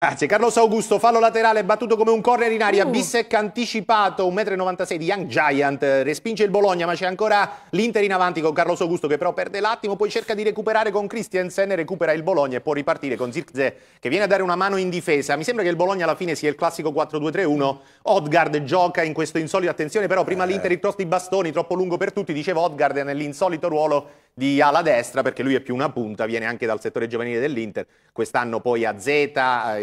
Grazie, Carlos Augusto, fallo laterale, battuto come un corner in aria, uh. Bissec anticipato, 1,96 m di Young Giant, respinge il Bologna ma c'è ancora l'Inter in avanti con Carlos Augusto che però perde l'attimo, poi cerca di recuperare con Christiansen, recupera il Bologna e può ripartire con Zirkze che viene a dare una mano in difesa, mi sembra che il Bologna alla fine sia il classico 4-2-3-1, Odgard gioca in questo insolito, attenzione però prima eh. l'Inter il cross di bastoni, troppo lungo per tutti, dicevo Odgard è nell'insolito ruolo di ala destra perché lui è più una punta, viene anche dal settore giovanile dell'Inter, quest'anno poi a Z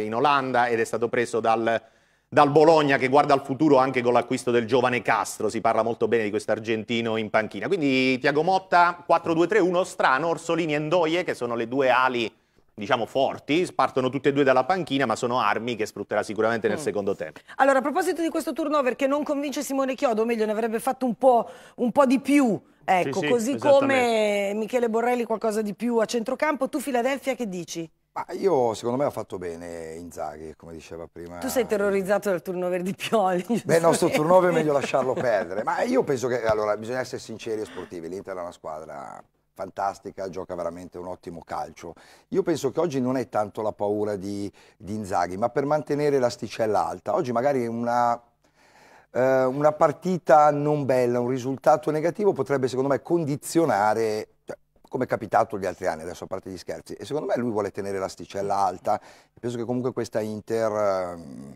in Olanda ed è stato preso dal, dal Bologna che guarda al futuro anche con l'acquisto del giovane Castro, si parla molto bene di questo argentino in panchina. Quindi Tiago Motta 4-2-3-1, strano, Orsolini e Ndoye che sono le due ali diciamo forti, partono tutte e due dalla panchina ma sono armi che sfrutterà sicuramente nel mm. secondo tempo. Allora a proposito di questo turnover che non convince Simone Chiodo, o meglio ne avrebbe fatto un po', un po di più, ecco, sì, sì, così come Michele Borrelli qualcosa di più a centrocampo, tu Filadelfia che dici? Ma io, secondo me, ha fatto bene Inzaghi, come diceva prima. Tu sei terrorizzato dal turnover di Pioli. Beh, il nostro turnover è meglio lasciarlo perdere. Ma io penso che, allora, bisogna essere sinceri e sportivi. L'Inter è una squadra fantastica, gioca veramente un ottimo calcio. Io penso che oggi non è tanto la paura di, di Inzaghi, ma per mantenere l'asticella alta. Oggi magari una eh, una partita non bella, un risultato negativo potrebbe secondo me condizionare come è capitato gli altri anni, adesso a parte gli scherzi, e secondo me lui vuole tenere l'asticella alta, penso che comunque questa Inter um,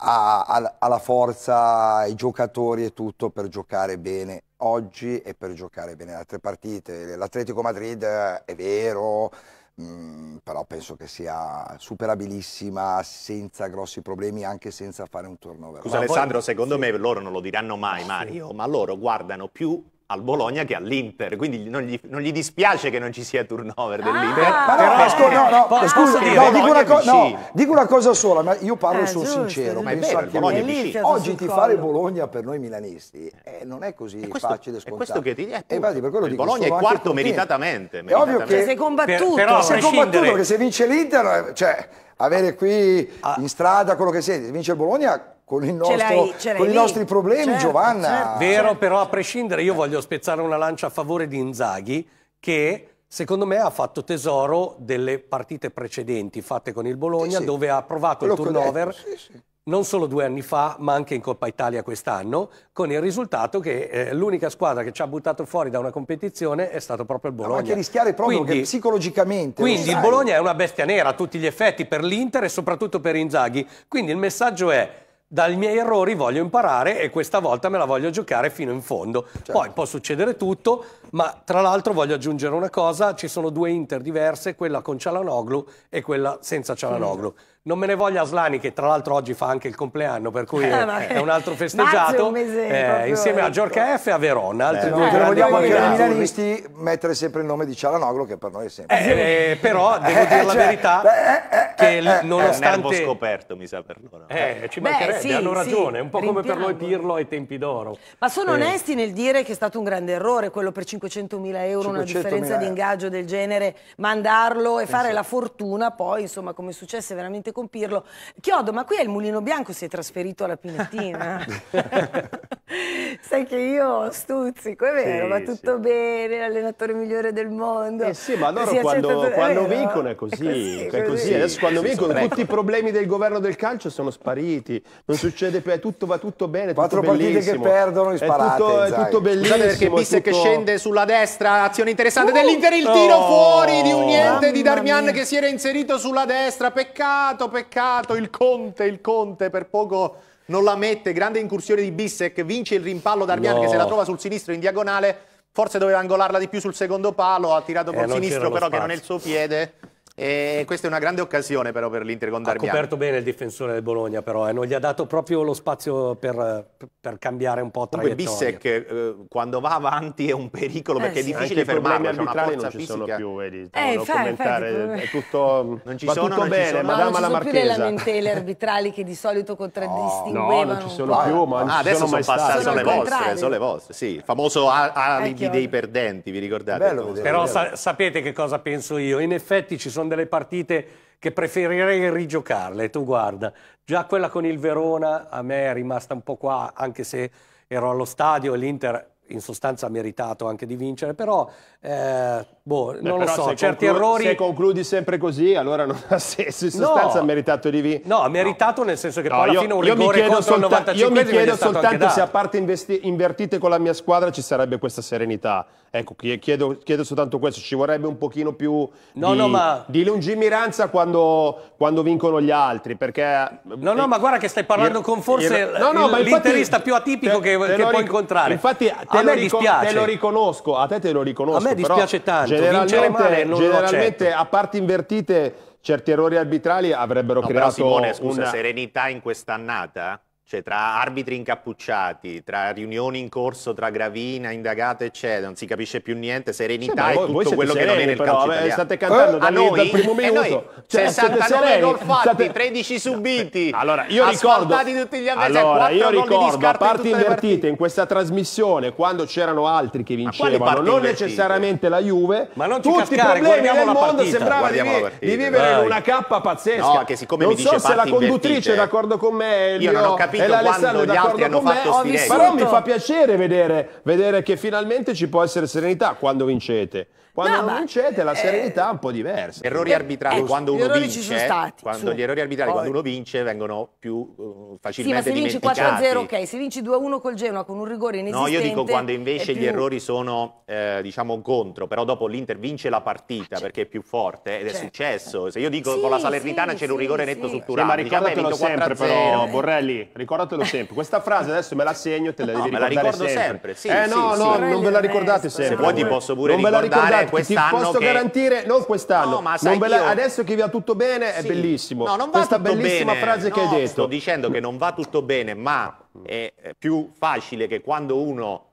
ha, ha, ha, la forza, i giocatori e tutto per giocare bene oggi e per giocare bene le altre partite. L'Atletico Madrid eh, è vero, um, però penso che sia superabilissima senza grossi problemi, anche senza fare un turnover. Scusa ma Alessandro, voi... secondo sì. me loro non lo diranno mai ah, Mario, sì. ma loro guardano più al Bologna che all'Inter, quindi non gli, non gli, dispiace che non ci sia turnover dell'Inter. Ah, però, però, scu- eh, no, no, eh, scusa, dire, no, dico una, co- no, dico una cosa sola, ma io parlo eh, sul giusto, sincero. Ma è vero, il Bologna è Oggi ti fare Bologna per noi milanisti eh, non è così è questo, facile scontato. È questo che ti è eh, vadi, eh, per quello il dico, Bologna è quarto meritatamente, meritatamente. È ovvio che sei combattuto, per, però, sei combattuto perché se vince l'Inter, eh, cioè avere qui ah. in strada quello che sei, se vince il Bologna con, nostro, con i nostri problemi, certo, Giovanna. Certo, Vero, però a prescindere, io voglio spezzare una lancia a favore di Inzaghi che secondo me ha fatto tesoro delle partite precedenti fatte con il Bologna sì, sì. dove ha provato Quello il turnover detto, sì, non solo due anni fa ma anche in Coppa Italia quest'anno con il risultato che eh, l'unica squadra che ci ha buttato fuori da una competizione è stato proprio il Bologna. No, ma che rischiare proprio quindi, psicologicamente. Quindi il Bologna è una bestia nera a tutti gli effetti per l'Inter e soprattutto per Inzaghi. Quindi il messaggio è dai miei errori voglio imparare e questa volta me la voglio giocare fino in fondo. Certo. Poi può succedere tutto, ma tra l'altro voglio aggiungere una cosa, ci sono due Inter diverse, quella con Cialanoglu e quella senza Cialanoglu. Mm. Non me ne voglia Slani, che tra l'altro oggi fa anche il compleanno, per cui è, eh, è un altro festeggiato. Mese, eh, insieme a Giorca F e a Verona, altri eh, due no, grandi vogliamo anche i milanisti mettere sempre il nome di Cialanoglu, che per noi è sempre. Eh, eh, però devo dire la verità: che nonostante. È un po' scoperto, mi sa per loro. Eh, ci Beh, mancherebbe, sì, hanno ragione, sì, un po' come per noi Pirlo ai tempi d'oro. Ma sono eh. onesti nel dire che è stato un grande errore quello per 500.000 euro, una differenza di ingaggio del genere, mandarlo e fare la fortuna, poi insomma, come successe veramente compirlo. Chiodo, ma qui al Mulino Bianco si è trasferito alla Pinatina. Sai che io stuzzico, è vero, sì, va tutto sì. bene, l'allenatore migliore del mondo. Eh sì, ma loro quando, accettato... Eh, quando vincono è così. È così, cioè, è così. così. Adesso quando vincono tutti i problemi del governo del calcio sono spariti. Non succede più, tutto, va tutto bene, Quattro tutto partite che perdono, sparate. È tutto, è tutto bellissimo. Scusate perché Bissec tutto... che scende sulla destra, azione interessante uh, dell'Inter, il tiro oh, fuori di un niente di Darmian mia. che si era inserito sulla destra, peccato peccato, peccato, il Conte, il Conte per poco non la mette, grande incursione di Bissek, vince il rimpallo Darmian no. che se la trova sul sinistro in diagonale, forse doveva angolarla di più sul secondo palo, ha tirato eh, col eh, sinistro però spazio. che non è il suo piede. E questa è una grande occasione però per l'Inter con Darmian. Ha coperto bene il difensore del Bologna però, eh, non gli ha dato proprio lo spazio per, per cambiare un po' traiettoria. Comunque Bissek eh, quando va avanti è un pericolo eh, perché sì. è difficile Anche fermarlo, c'è una forza non ci fisica. sono più, vedi, eh, non fai, fai, è tutto, non ci va sono, tutto non bene, ci sono. madama la Marchesa. Non ci sono più le lamentele arbitrali che di solito contraddistinguevano. No, non ci sono più, ma non ah, adesso sono, sono passate, sono, le vostre, sono le vostre, sì, il famoso alibi dei perdenti, vi ricordate? Però sapete che cosa penso io? In effetti ci sono sono delle partite che preferirei rigiocarle, tu guarda, già quella con il Verona a me è rimasta un po' qua, anche se ero allo stadio e l'Inter in sostanza ha meritato anche di vincere, però eh, boh, Beh, non però lo so, certi errori... Se concludi sempre così, allora non ha senso, in sostanza no, ha meritato di vincere. No, ha meritato nel senso che no, poi alla io, fine un rigore contro il 95 Io mi chiedo soltanto se a parte investi- invertite con la mia squadra ci sarebbe questa serenità. Ecco, chiedo, chiedo, soltanto questo, ci vorrebbe un pochino più no, di, no, ma... di, lungimiranza quando, quando, vincono gli altri, perché... Eh, no, no, eh, ma guarda che stai parlando io, con forse il, no, l'interista infatti, più atipico te, che, te che puoi incontrare. Infatti te, a lo, rico- te lo riconosco, a te te lo riconosco. A me dispiace tanto, generalmente, male, generalmente a parti invertite certi errori arbitrali avrebbero no, creato... Simone, scusa, una... serenità in quest'annata? Cioè tra arbitri incappucciati, tra riunioni in corso, tra Gravina, indagato, eccetera, non si capisce più niente, serenità sì, e tutto quello sereni, che non è nel calcio eh, italiano. State cantando eh, da noi, dal primo minuto. Eh, noi, cioè, 69 gol fatti, state... 13 subiti, allora, io ricordo, tutti gli avversari, allora, io ricordo a parti in invertite in questa trasmissione, quando c'erano altri che vincevano, non necessariamente la Juve, ma non tutti cascare, i problemi del mondo sembrava di, di, vivere in una cappa pazzesca. No, che siccome non mi dice so se la conduttrice è d'accordo con me, io non ho capito capito e quando gli altri hanno fatto sti Però mi fa piacere vedere, vedere che finalmente ci può essere serenità quando vincete. Quando no, non vincete la eh, serenità è un po' diversa. Errori eh, arbitrali, eh, quando uno vince, stati, quando gli errori arbitrali, Poi. quando uno vince, vengono più facilmente sì, ma se dimenticati. vinci 4-0, ok, se vinci 2-1 col Genoa con un rigore inesistente... No, io dico quando invece più... gli errori sono, eh, diciamo, contro, però dopo l'Inter vince la partita ah, cioè perché è più forte ed è certo. successo. Se io dico sì, con la Salernitana sì, c'era un rigore netto su Turano. ma ah, ricordatelo sempre però, Borrelli, ricordatelo sempre. Questa frase adesso me la segno te la devi ricordare sempre. Me la ricordo sempre, Eh no, no, non ve la ricordate sempre. Se vuoi ti posso pure ricordare quest'anno. Ti posso che... garantire, non quest'anno. No, ma sai bella... io... Adesso che va tutto bene è sì. bellissimo. No, non va Questa tutto bellissima bene. frase no, che hai detto. Sto dicendo che non va tutto bene, ma è più facile che quando uno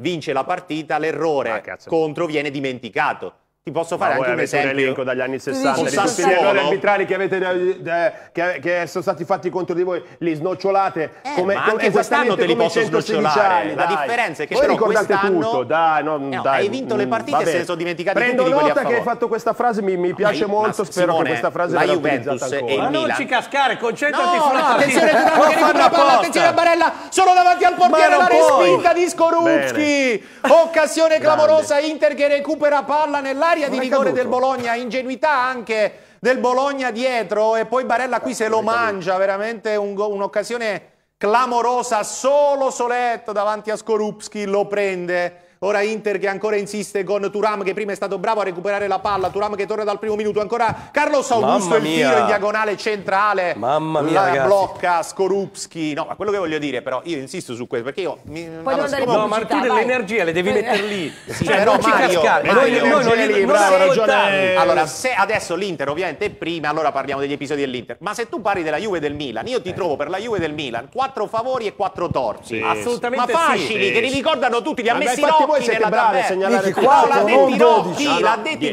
vince la partita l'errore ah, contro viene dimenticato. Ti posso fare anche un esempio? un elenco dagli anni 60 dici, con gli errori arbitrali che, avete, eh, che, che, sono stati fatti contro di voi, li snocciolate eh, come, ma anche quest'anno te li posso snocciolare. Anni, la differenza è che voi però quest'anno tutto, dai, no, no, dai, hai vinto le mm, partite vabbè. e se ne sono dimenticati Prendo tutti nota che hai fatto questa frase, mi, mi piace ma, molto, ma, spero Simone, che questa frase la Juventus ancora. Ma non ci cascare, concentrati sulla partita. Attenzione attenzione a Barella, solo davanti al portiere la respinta di Skorupski. Occasione clamorosa Inter che recupera palla nell'area Area di rigore del Bologna, ingenuità anche del Bologna dietro e poi Barella qui se lo mangia, veramente un'occasione clamorosa, solo Soletto davanti a Skorupski lo prende Ora Inter che ancora insiste con Turam che prima è stato bravo a recuperare la palla. Turam che torna dal primo minuto. Ancora Carlos Augusto il tiro in diagonale centrale. Mamma mia. La ragazzi. blocca Skorupski. No, ma quello che voglio dire però, io insisto su questo perché io... Mi, Poi non andare No, ma tu dell'energia le devi mettere lì. Sì, cioè, però non Mario, Mario, Mario, noi, non li, non bravo, ragione. Allora, se adesso l'Inter ovviamente è prima, allora parliamo degli episodi dell'Inter. Ma se tu parli della Juve del Milan, io ti eh. trovo per la Juve del Milan quattro favori e quattro torti. Sì, Assolutamente Ma facili, sì, che li ricordano tutti, li ha messi voi siete bravi a segnalare Michi, 4, no, l'ha detto i no, l'ha detto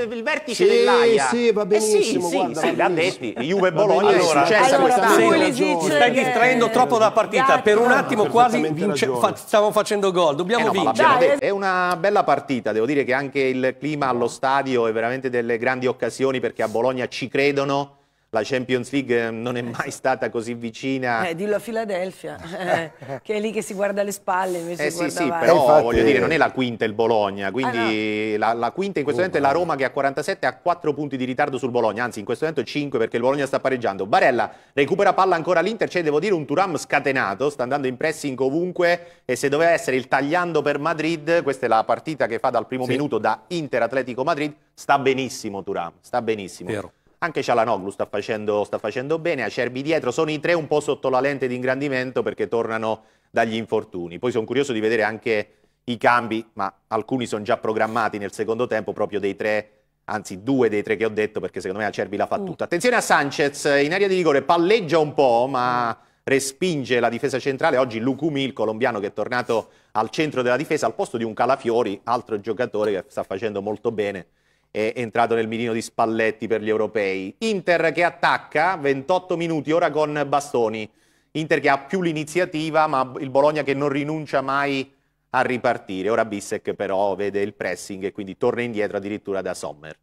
il, il vertice sì, dell'AIA. Sì, va eh benissimo. Eh sì, guarda, sì, l'ha detto. Juve Bologna allora, è successa allora, questa Stai distraendo troppo dalla partita. Per un attimo quasi cioè, stavamo facendo gol. Dobbiamo eh vincere. È una bella partita, devo dire che anche il clima allo stadio è veramente delle grandi occasioni perché a Bologna ci credono la Champions League eh, non è mai stata così vicina. Eh, dillo a Filadelfia, eh, che è lì che si guarda le spalle invece eh, sì, sì, avanti. Eh. però Infatti... voglio dire, non è la quinta il Bologna, quindi ah, no. la, la, quinta in questo oh, momento è la Roma che a 47 ha 4 punti di ritardo sul Bologna, anzi in questo momento 5 perché il Bologna sta pareggiando. Barella recupera palla ancora l'Inter, c'è devo dire un Turam scatenato, sta andando in pressing ovunque e se doveva essere il tagliando per Madrid, questa è la partita che fa dal primo sì. minuto da Inter Atletico Madrid, sta benissimo Turam, sta benissimo. Vero. Anche Cialanoglu sta facendo, sta facendo bene, Acerbi dietro, sono i tre un po' sotto la lente di ingrandimento perché tornano dagli infortuni. Poi sono curioso di vedere anche i cambi, ma alcuni sono già programmati nel secondo tempo proprio dei tre anzi due dei tre che ho detto perché secondo me Acerbi la fa mm. tutta. Attenzione a Sanchez, in area di rigore palleggia un po' ma mm. respinge la difesa centrale, oggi Lucumi il colombiano che è tornato al centro della difesa al posto di un Calafiori, altro giocatore che sta facendo molto bene è entrato nel mirino di Spalletti per gli europei. Inter che attacca, 28 minuti ora con Bastoni. Inter che ha più l'iniziativa, ma il Bologna che non rinuncia mai a ripartire. Ora Bissek però vede il pressing e quindi torna indietro addirittura da Sommer.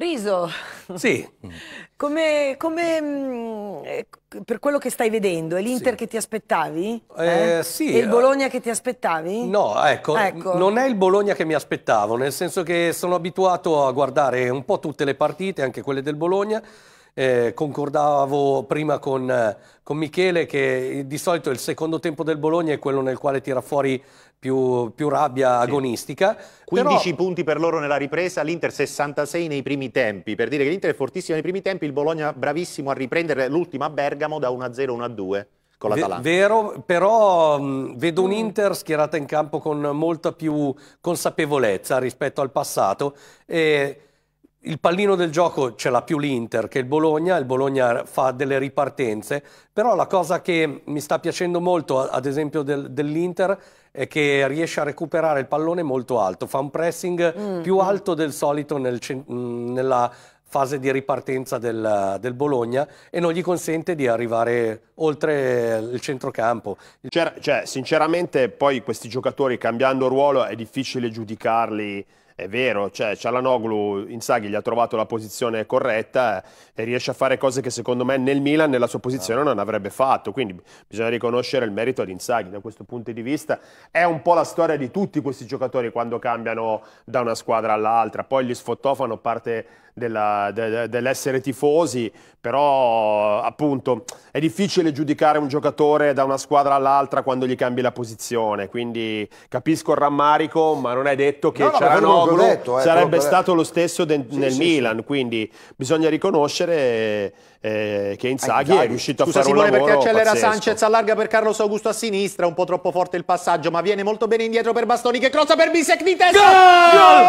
Riso, sì. come, come, mm, per quello che stai vedendo, è l'Inter sì. che ti aspettavi? Eh, eh? Sì. E il eh, Bologna che ti aspettavi? No, ecco, ecco, non è il Bologna che mi aspettavo, nel senso che sono abituato a guardare un po' tutte le partite, anche quelle del Bologna, eh, concordavo prima con, eh, con, Michele che eh, di solito il secondo tempo del Bologna è quello nel quale tira fuori più, più rabbia sì. agonistica. 15 Però... punti per loro nella ripresa, l'Inter 66 nei primi tempi, per dire che l'Inter è fortissimo nei primi tempi, il Bologna bravissimo a riprendere l'ultima Bergamo da 1-0 1-2 con l'Atalanta. Vero, però mh, mm, vedo un Inter schierata in campo con molta più consapevolezza rispetto al passato e il pallino del gioco ce l'ha più l'Inter che il Bologna, il Bologna fa delle ripartenze, però la cosa che mi sta piacendo molto, ad esempio del, dell'Inter, è che riesce a recuperare il pallone molto alto, fa un pressing mm. più mm. alto del solito nel, nella fase di ripartenza del, del, Bologna e non gli consente di arrivare oltre il centrocampo. Cioè, cioè sinceramente poi questi giocatori cambiando ruolo è difficile giudicarli è vero, cioè Cialanoglu, Inzaghi gli ha trovato la posizione corretta eh, e riesce a fare cose che secondo me nel Milan, nella sua posizione, non avrebbe fatto. Quindi bisogna riconoscere il merito ad Inzaghi da questo punto di vista. È un po' la storia di tutti questi giocatori quando cambiano da una squadra all'altra. Poi gli sfottofano parte dell'essere de, dell tifosi, però appunto è difficile giudicare un giocatore da una squadra all'altra quando gli cambi la posizione. Quindi capisco il rammarico, ma non è detto che no, no, l'avevo eh, sarebbe però... stato lo stesso de- sì, nel sì, Milan, sì. quindi bisogna riconoscere eh, che Inzaghi, Inzaghi è riuscito a Scusa, fare Simone, un lavoro perché accelera pazzesco. Sanchez, allarga per Carlos Augusto a sinistra, un po' troppo forte il passaggio, ma viene molto bene indietro per Bastoni che crossa per Bisek di testa! Gol!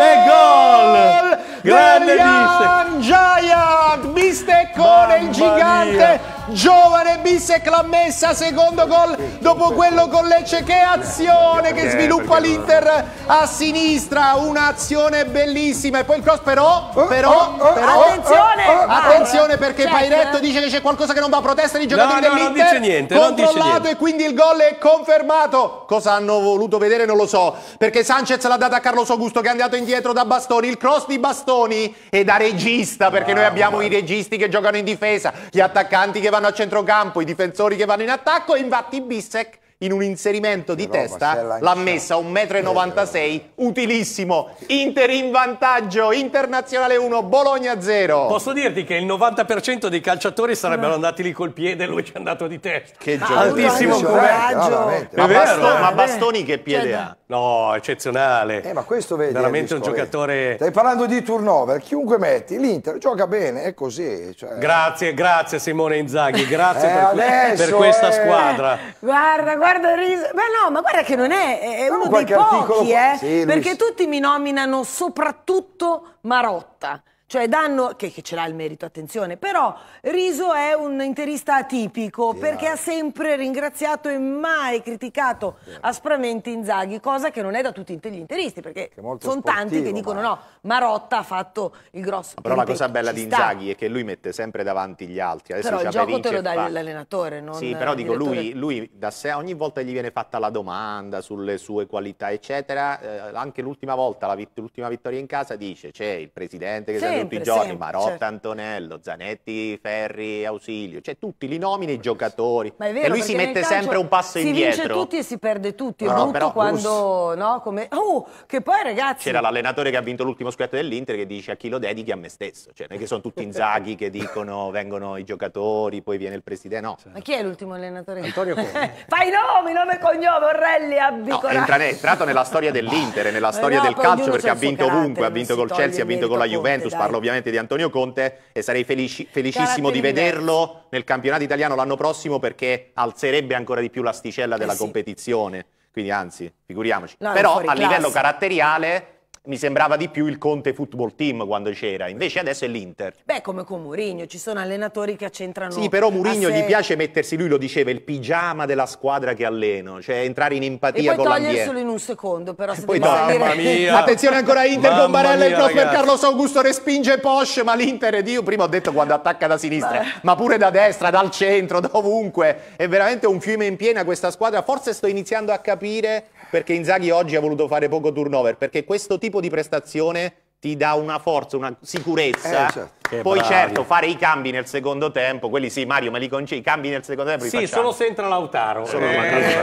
E gol! E gol! Grande Bisek! Giant! Bistecone il gigante! Mia giovane Bissec l'ha messa, secondo gol dopo quello con Lecce, che azione che eh, sviluppa l'Inter a sinistra, un'azione bellissima e poi il cross però, oh, però, oh, oh, però attenzione, attenzione perché Check. Pairetto dice che c'è qualcosa che non va, a protestare i giocatori no, no, dell'Inter, non dice niente, controllato non dice niente. e quindi il gol è confermato, cosa hanno voluto vedere non lo so, perché Sanchez l'ha data a Carlos Augusto che è andato indietro da Bastoni, il cross di Bastoni e da regista perché noi ah, abbiamo i registi che giocano in difesa, gli attaccanti che vanno vanno a centrocampo, i difensori che vanno in attacco e infatti Bissek in un inserimento di Però eh testa l'ha messa a 1,96 m, eh, utilissimo. Inter in vantaggio, Internazionale 1, Bologna 0. Posso dirti che il 90% dei calciatori sarebbero no. andati lì col piede e lui ci è andato di testa. Che ah, gioco. Altissimo eh, coraggio. Ma, bastoni, ma Bastoni che cioè, piede ha? No, eccezionale. Eh, ma questo vedi, Veramente un giocatore... Stai parlando di turnover, chiunque metti, l'Inter gioca bene, è così. Cioè... Grazie, grazie Simone Inzaghi, grazie eh, per, adesso, per, questa squadra. Guarda, guarda guarda riso. Beh no, ma guarda che non è, è uno dei pochi, articolo... eh, sì, perché tutti mi nominano soprattutto Marotta cioè danno, che, che, ce l'ha il merito, attenzione, però Riso è un interista atipico yeah. perché ha sempre ringraziato e mai criticato yeah. aspramente Inzaghi, cosa che non è da tutti gli interisti, perché sono tanti che dicono ma... no, Marotta ha fatto il grosso. però la cosa bella di Inzaghi sta. è che lui mette sempre davanti gli altri. Adesso però il gioco te lo dà l'allenatore, non Sì, però dico, lui, lui da sé ogni volta gli viene fatta la domanda sulle sue qualità, eccetera. Eh, anche l'ultima volta, l'ultima vittoria in casa, dice c'è il presidente che sì tutti i giorni, sempre, Marotta, certo. Antonello, Zanetti, Ferri, Ausilio, cioè tutti li nomini i giocatori. Ma è vero, e lui si mette sempre un passo si indietro. Si vince tutti e si perde tutti, è no, brutto però, quando, us... no, come... Oh, che poi ragazzi... C'era l'allenatore che ha vinto l'ultimo scudetto dell'Inter che dice a chi lo dedichi a me stesso, cioè non è che sono tutti inzaghi che dicono vengono i giocatori, poi viene il presidente, no. Ma chi è l'ultimo allenatore? Antonio Conte. Fai nomi, nome e cognome, Orrelli, Abbicolato. No, è entrato nella storia dell'Inter, nella eh storia no, del calcio perché ha vinto ovunque, ha vinto col Chelsea, ha vinto con la Conte, Juventus, dai parlo ovviamente di Antonio Conte e sarei felici, felicissimo di vederlo nel campionato italiano l'anno prossimo perché alzerebbe ancora di più l'asticella della eh sì. competizione. Quindi anzi, figuriamoci. No, Però a livello caratteriale mi sembrava di più il Conte Football Team quando c'era, invece adesso è l'Inter. Beh, come con Mourinho, ci sono allenatori che accentrano Sì, però Mourinho gli piace mettersi, lui lo diceva, il pigiama della squadra che alleno, cioè entrare in empatia con l'ambiente. E poi toglierselo in un secondo, però se poi Mamma dire... mia! Attenzione ancora Inter mamma con Barella e cross per Carlos Augusto respinge Porsche, ma l'Inter ed io prima ho detto quando attacca da sinistra, ma pure da destra, dal centro, da ovunque. È veramente un fiume in piena questa squadra, forse sto iniziando a capire perché Inzaghi oggi ha voluto fare poco turnover, perché questo tipo di prestazione ti dà una forza, una sicurezza. Eh, certo. Poi bravi. certo, fare i cambi nel secondo tempo, quelli sì, Mario, ma li concedi, i cambi nel secondo tempo Sì, solo se entra Lautaro, eh,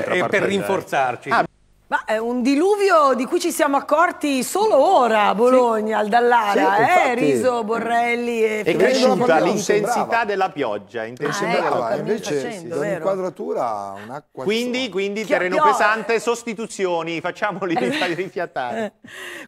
eh, eh per rinforzarci. Ah, ma è eh, un diluvio di cui ci siamo accorti solo ora a Bologna, al Dallara, sì, eh? Riso, Borrelli e È cresciuta l'intensità della pioggia. Ah, intensità ah, sembrava, invece facendo, sì, un'inquadratura un'acqua. Quindi, quindi terreno pesante, sostituzioni, facciamoli eh. rifiatare.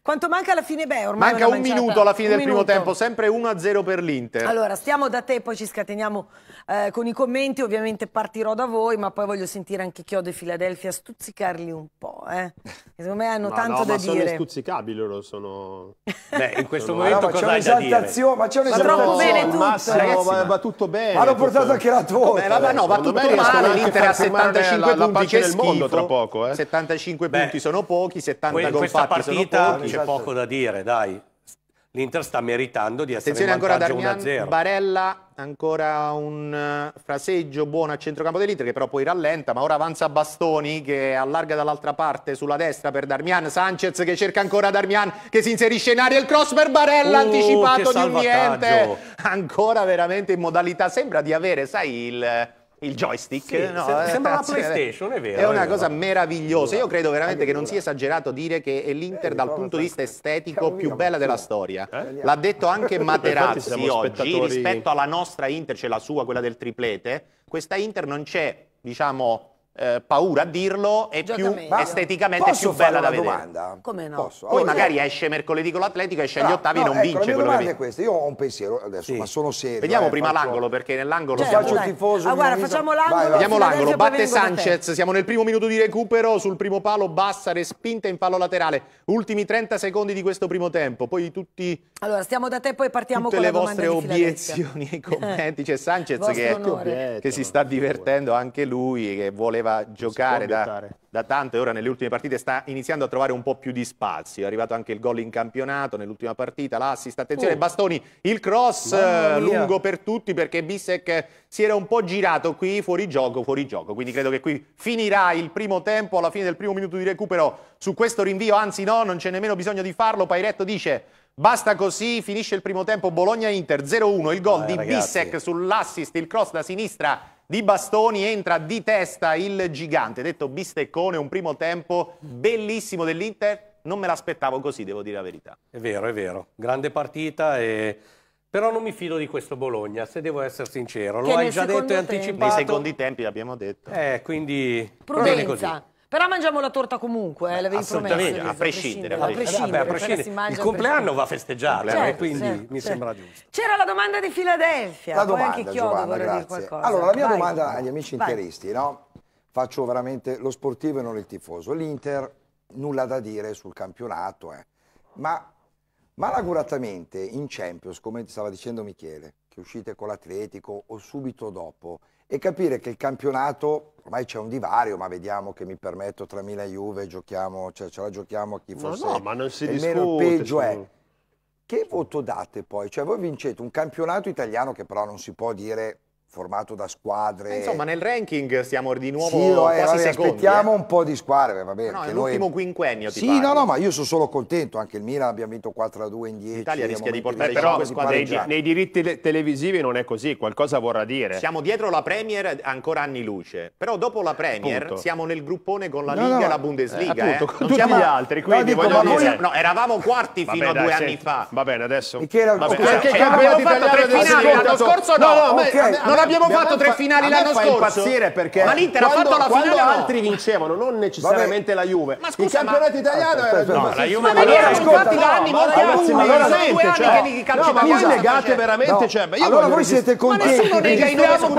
Quanto manca alla fine? Beh, ormai Manca un minuto alla fine un del minuto. primo tempo, sempre 1-0 per l'Inter. Allora, stiamo da te, e poi ci scateniamo eh, con i commenti ovviamente partirò da voi, ma poi voglio sentire anche Chiodo e Filadelfia stuzzicarli un po', eh. Secondo me hanno ma tanto no, da ma dire. Ma sono stuzzicabili loro, sono... Beh, in questo sono... momento no, cosa hai da dire? Ma c'è un'esaltazione, troppo bene tutto. Massimo, va, va tutto bene. Ma l'ho portato anche la torta. Beh, vabbè, no, va tutto bene, male, l'Inter ha 75 la, punti, c'è schifo. Mondo tra poco, eh. 75 Beh, punti sono pochi, 70 gol fatti sono pochi. C'è poco da dire, dai l'Inter sta meritando di essere Attenzione in vantaggio ancora Darmian, 1-0. Barella, ancora un eh, fraseggio buono a centrocampo dell'Inter che però poi rallenta, ma ora avanza Bastoni che allarga dall'altra parte sulla destra per Darmian, Sanchez che cerca ancora Darmian che si inserisce in aria, il cross per Barella uh, anticipato di un niente. Ancora veramente in modalità, sembra di avere, sai, il il joystick sì, no, se, eh, sembra una PlayStation, è vero. È una è vero. cosa meravigliosa. Io credo veramente che non sia esagerato dire che è l'Inter eh, dal punto di vista estetico più bella della storia. Eh? L'ha detto anche Materazzi oggi spettatori... rispetto alla nostra Inter, c'è la sua, quella del triplete. Questa Inter non c'è, diciamo, eh, paura a dirlo è più meglio. esteticamente più bella da vedere. Come no? Posso? Poi allora, magari io... esce mercoledì con l'Atletico, esce agli ottavi e no, non ecco, vince quello che vince. Io ho un pensiero adesso, sì. ma sono serio. Vediamo eh, prima faccio... l'angolo perché nell'angolo cioè, faccio il tifoso. Ah, guarda, facciamo l'angolo. Vai, Vediamo l'angolo. Batte Sanchez, siamo nel primo minuto di recupero, sul primo palo bassa respinta in palo laterale. Ultimi 30 secondi di questo primo tempo, poi tutti Allora, stiamo da te poi partiamo con le vostre obiezioni e commenti. C'è Sanchez che si sta divertendo anche lui che voleva poteva giocare da, da, tanto e ora nelle ultime partite sta iniziando a trovare un po' più di spazio. È arrivato anche il gol in campionato nell'ultima partita, l'assist, attenzione, oh. Bastoni, il cross eh, lungo per tutti perché Bissek si era un po' girato qui fuori gioco, fuori gioco. Quindi credo che qui finirà il primo tempo, alla fine del primo minuto di recupero su questo rinvio, anzi no, non c'è nemmeno bisogno di farlo. Pairetto dice Basta così, finisce il primo tempo Bologna-Inter 0-1, il gol Dai, di ragazzi. Bissek sull'assist, il cross da sinistra di Bastoni entra di testa il gigante, detto bisteccone, un primo tempo bellissimo dell'Inter. Non me l'aspettavo così, devo dire la verità. È vero, è vero. Grande partita e... Però non mi fido di questo Bologna, se devo essere sincero. Che Lo hai già detto e anticipato. Nei secondi tempi l'abbiamo detto. Eh, quindi... Prudenza. Però mangiamo la torta comunque, eh, l'avevi promesso. A prescindere. A prescindere, a prescindere. Vabbè, a prescindere. il compleanno va a festeggiarlo, certo, eh, quindi certo, mi certo. sembra giusto. C'era la domanda di Filadelfia, la domanda, anche Chiodo Giovanna, grazie. qualcosa. Allora, la mia Vai, domanda Giovanna. agli amici Vai. interisti, no? Faccio veramente lo sportivo e non il tifoso. L'Inter, nulla da dire sul campionato, eh. ma malauguratamente in Champions, come stava dicendo Michele, che uscite con l'Atletico o subito dopo, e capire che il campionato ormai c'è un divario, ma vediamo che mi permetto tra Milan e Juve, giochiamo, cioè, ce la giochiamo a chi forse no, no, ma non si discute, meno peggio è. Che voto date poi? Cioè voi vincete un campionato italiano che però non si può dire formato da squadre. Eh, insomma, nel ranking siamo di nuovo sì, quasi eh, vabbè, secondi, Aspettiamo eh. un po' di squadre, va bene. No, è l'ultimo noi... quinquennio, Sì, parli. no, no, ma io sono solo contento, anche il Milan abbiamo vinto 4-2 in 10. L'Italia rischia di portare però, di squadre nei, nei diritti le, televisivi non è così, qualcosa vorrà dire. Siamo dietro la Premier ancora anni luce, però dopo la Premier appunto. siamo nel gruppone con la no, Liga no, e la eh, Bundesliga, eh, appunto, eh. Non siamo gli altri, quindi no, dico, dire... no, eravamo quarti fino dai, a due anni fa. Va bene, adesso. Perché abbiamo fatto tre finali l'anno scorso? No, no, non abbiamo, fatto tre finali l'anno scorso. impazzire perché ma l'Inter ha fatto la finale quando altri vincevano, non necessariamente la Juve. Ma scusa, il campionato italiano ah, era no, la Juve erano giocati da anni, molti anni, due anni cioè. che calciavano. Cioè. Cioè, i calciatori negate veramente, cioè, allora voi siete contenti che registriamo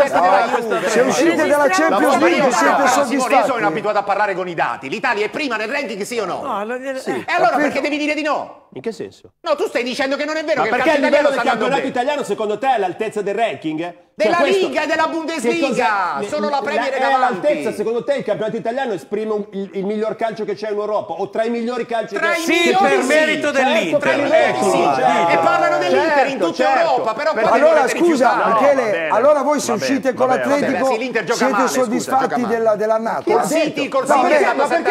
se uscite dalla Champions League siete soddisfatti. Io sono abituato a parlare con i dati. L'Italia è prima nel ranking, sì o no? Eh. E allora perché devi dire di no? In che senso? No, tu stai dicendo che non è vero Ma che perché il livello del campionato italiano secondo te è all'altezza del ranking? Della cioè, Liga e della Bundesliga, Sono la Premier è davanti. All'altezza secondo te il campionato italiano esprime un, il, il, miglior calcio che c'è in Europa o tra i migliori calci tra che... Sì, migliori, per sì. merito dell'Inter. Certo, ecco, sì, ecco, certo. E parlano dell'Inter certo, in tutta certo. Europa, però poi Allora scusa, Michele, allora voi se uscite con l'Atletico siete soddisfatti dell'annata? Ma perché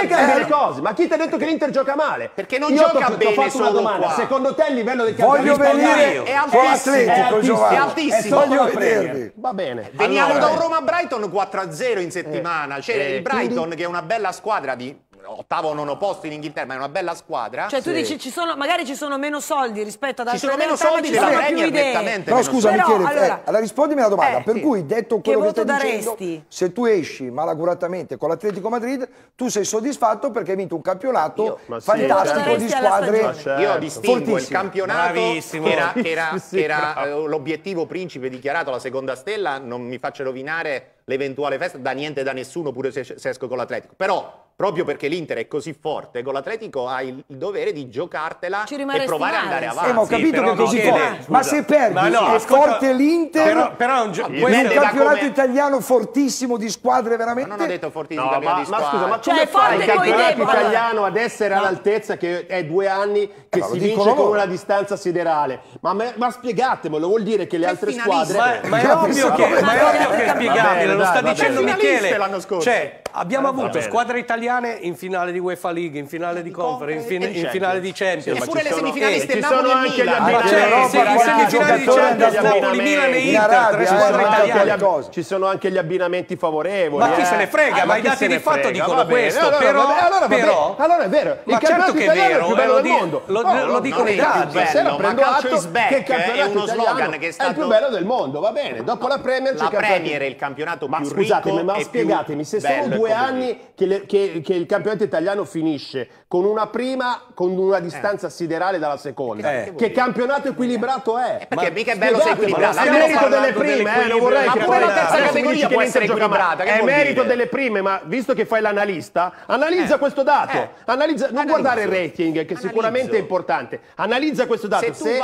cambia le cose? Ma chi ti ha detto che l'Inter gioca male? Perché non gioca bene solo una domanda. Qua. Secondo te il livello del campionato Voglio venire è altissimo. È altissimo. Voglio vedervi. Va bene. Veniamo allora, da un Roma-Brighton 4-0 in settimana. C'è eh, il Brighton che è una bella squadra di ottavo o nono posto in Inghilterra, ma è una bella squadra. Cioè, tu sì. dici, ci sono, magari ci sono meno soldi rispetto ad altre Ci sono meno realtà, soldi della Premier, nettamente. No, scusa, però, Michele, eh, allora, eh, allora, rispondimi alla domanda. Eh, per sì. cui, detto quello che, che stai daresti? dicendo, se tu esci malaguratamente con l'Atletico Madrid, tu sei soddisfatto perché hai vinto un campionato io, fantastico sì, certo. di squadre Io distingo Fortissimo. il campionato Bravissimo. che era, era, era eh, l'obiettivo principe dichiarato, la seconda stella, non mi faccio rovinare l'eventuale festa da niente da nessuno pure se, se esco con l'Atletico. Però proprio perché l'Inter è così forte, con l'Atletico hai il dovere di giocartela e provare ad andare avanti. Eh, ma ho capito sì, che è così forte, ma se perdi ma no, è ascolta, forte l'Inter, però, però un, un campionato come... italiano fortissimo di squadre veramente. Ma non ho detto fortissimo no, ma, ma, scusa, ma cioè, come fa il campionato italiano ad essere no. all'altezza che è due anni eh, che eh, si vince con una distanza siderale? Ma, ma, spiegatemelo, vuol dire che le che cioè, altre squadre... Ma, è cioè, ovvio che è spiegabile, lo sta vabbè. dicendo Michele. L'anno scorso. Cioè, abbiamo vabbè. avuto squadre italiane in finale di UEFA League, in finale di, di Conference, in, in, in, finale di Champions. Sì, eppure le semifinali del Napoli e Milan. Ma c'è, sì, le semifinali di Champions, Napoli, Milan e Inter, tre squadre italiane. Ci sono anche gli abbinamenti favorevoli. Ma chi se ne eh. frega, ah, ma i dati di fatto dicono questo. Però, allora è vero, il certo campionato italiano è il più bello del mondo. Lo dicono i dati. Se lo prendo atto che il campionato italiano è il più bello del mondo, va bene. Dopo la Premier c'è il campionato ma più scusatemi, ma spiegatemi, se sono due anni che, le, che, che, il campionato italiano finisce con una prima con una eh. distanza eh. siderale dalla seconda. Eh. Che campionato equilibrato è? Eh, perché mica è bello se equilibrato. È merito delle prime, eh, lo vorrei ma che pure la terza categoria può essere equilibrata. È merito delle prime, ma visto che fai l'analista, analizza eh. questo dato. Eh. Analizza, non guardare il rating, che sicuramente è importante. Analizza questo dato. Se,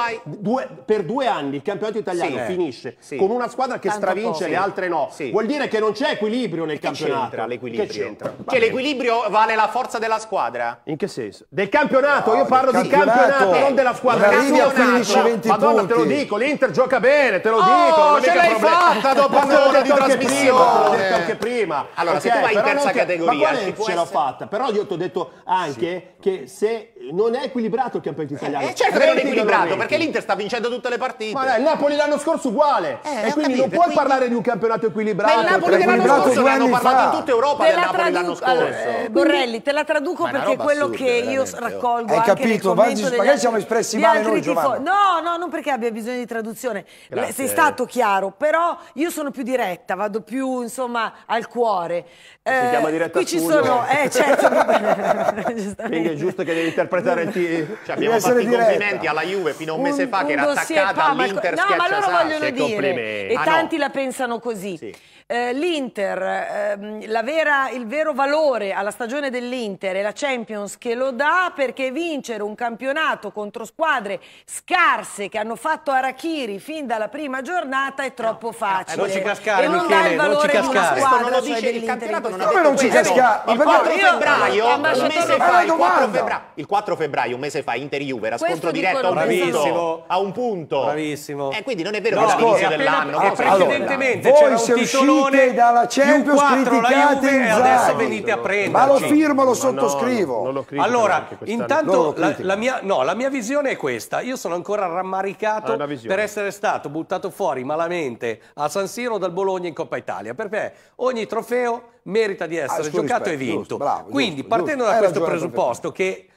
per due anni il campionato italiano finisce con una squadra che stravince le altre no, vuol dire che non c'è equilibrio nel campionato. Che c'entra l'equilibrio? l'equilibrio vale la forza della squadra? In in che senso? Del campionato, no, io parlo di campionato, campionato, non della squadra. Campionato. Finisci 20 Madonna, punti. te lo dico, l'Inter gioca bene, te lo oh, dico. Non ce l'hai fatta dopo un'ora di trasmissione. Prima, anche prima. Eh. Allora, okay, se tu vai in terza categoria, ce essere... l'ho fatta. Però io ti ho detto anche sì. che se non è equilibrato il campionato eh, italiano. Eh, certo che non è equilibrato, perché l'Inter sta vincendo tutte le partite. Ma il Napoli l'anno scorso uguale. Eh, e quindi capito, non puoi quindi... parlare di un campionato equilibrato. Ma il Napoli dell'anno scorso l'hanno parlato in tutta Europa del Napoli l'anno scorso. Eh, Borrelli, te la traduco perché quello quello assurde, che io raccolgo Hai capito? Vai, magari siamo espressi male noi, Giovanna. No, no, non perché abbia bisogno di traduzione. Grazie. Sei stato chiaro, però io sono più diretta, vado più, insomma, al cuore. Si chiama eh, diretta qui ci sono, eh, certo. Quindi è giusto che devi interpretare il T. Cioè, abbiamo fatto i complimenti alla Juve fino a un, un mese fa che era attaccata all'Inter No, ma loro vogliono dire. E ah, tanti la pensano così. Eh, L'Inter, ehm, il vero valore alla stagione dell'Inter è la Champions che lo dà perché vincere un campionato contro squadre scarse che hanno fatto Arachiri fin dalla prima giornata è troppo no, facile. Eh, non ci cascare, e non Michele, dà il valore non ci cascare. Squadra, Questo non lo dice il campionato, non ha eh, Come non ci cascare? Il 4 febbraio, un mese fa, il 4 febbraio, il 4 febbraio, un mese fa, Inter-Juve era scontro diretto a un punto. Bravissimo. E eh, quindi non è vero no, che l'inizio dell'anno... Precedentemente c'era un titolo milione dalla Champions, più 4 la Juve e adesso venite a prenderci. Ma lo firmo, lo sottoscrivo. No, lo allora, intanto la, la, mia, no, la, mia, visione è questa. Io sono ancora rammaricato ah, per essere stato buttato fuori malamente a San Siro dal Bologna in Coppa Italia, perché ogni trofeo merita di ah, essere ah, giocato rispetto, e vinto. Giusto, bravo, Quindi, giusto, partendo giusto. da questo presupposto che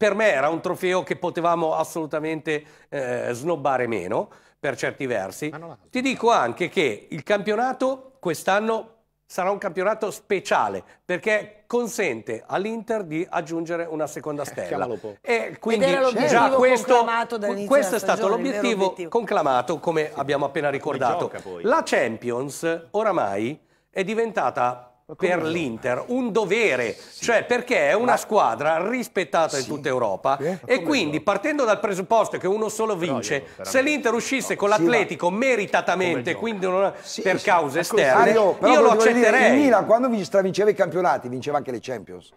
per me era un trofeo che potevamo assolutamente eh, snobbare meno, per certi versi, ti dico anche che il campionato quest'anno sarà un campionato speciale perché consente all'Inter di aggiungere una seconda eh, stella. e quindi già questo, questo è stato l'obiettivo conclamato come abbiamo appena ricordato. La Champions oramai è diventata per l'Inter un dovere, sì. cioè perché è una Ma... squadra rispettata sì. in tutta Europa eh? e quindi no? partendo dal presupposto che uno solo vince, no, se l'Inter uscisse no. con l'Atletico sì, meritatamente, quindi non... per cause esterne, Mario, ah, io lo accetterei. Dire, il Milan quando vinceva i campionati vinceva anche le Champions.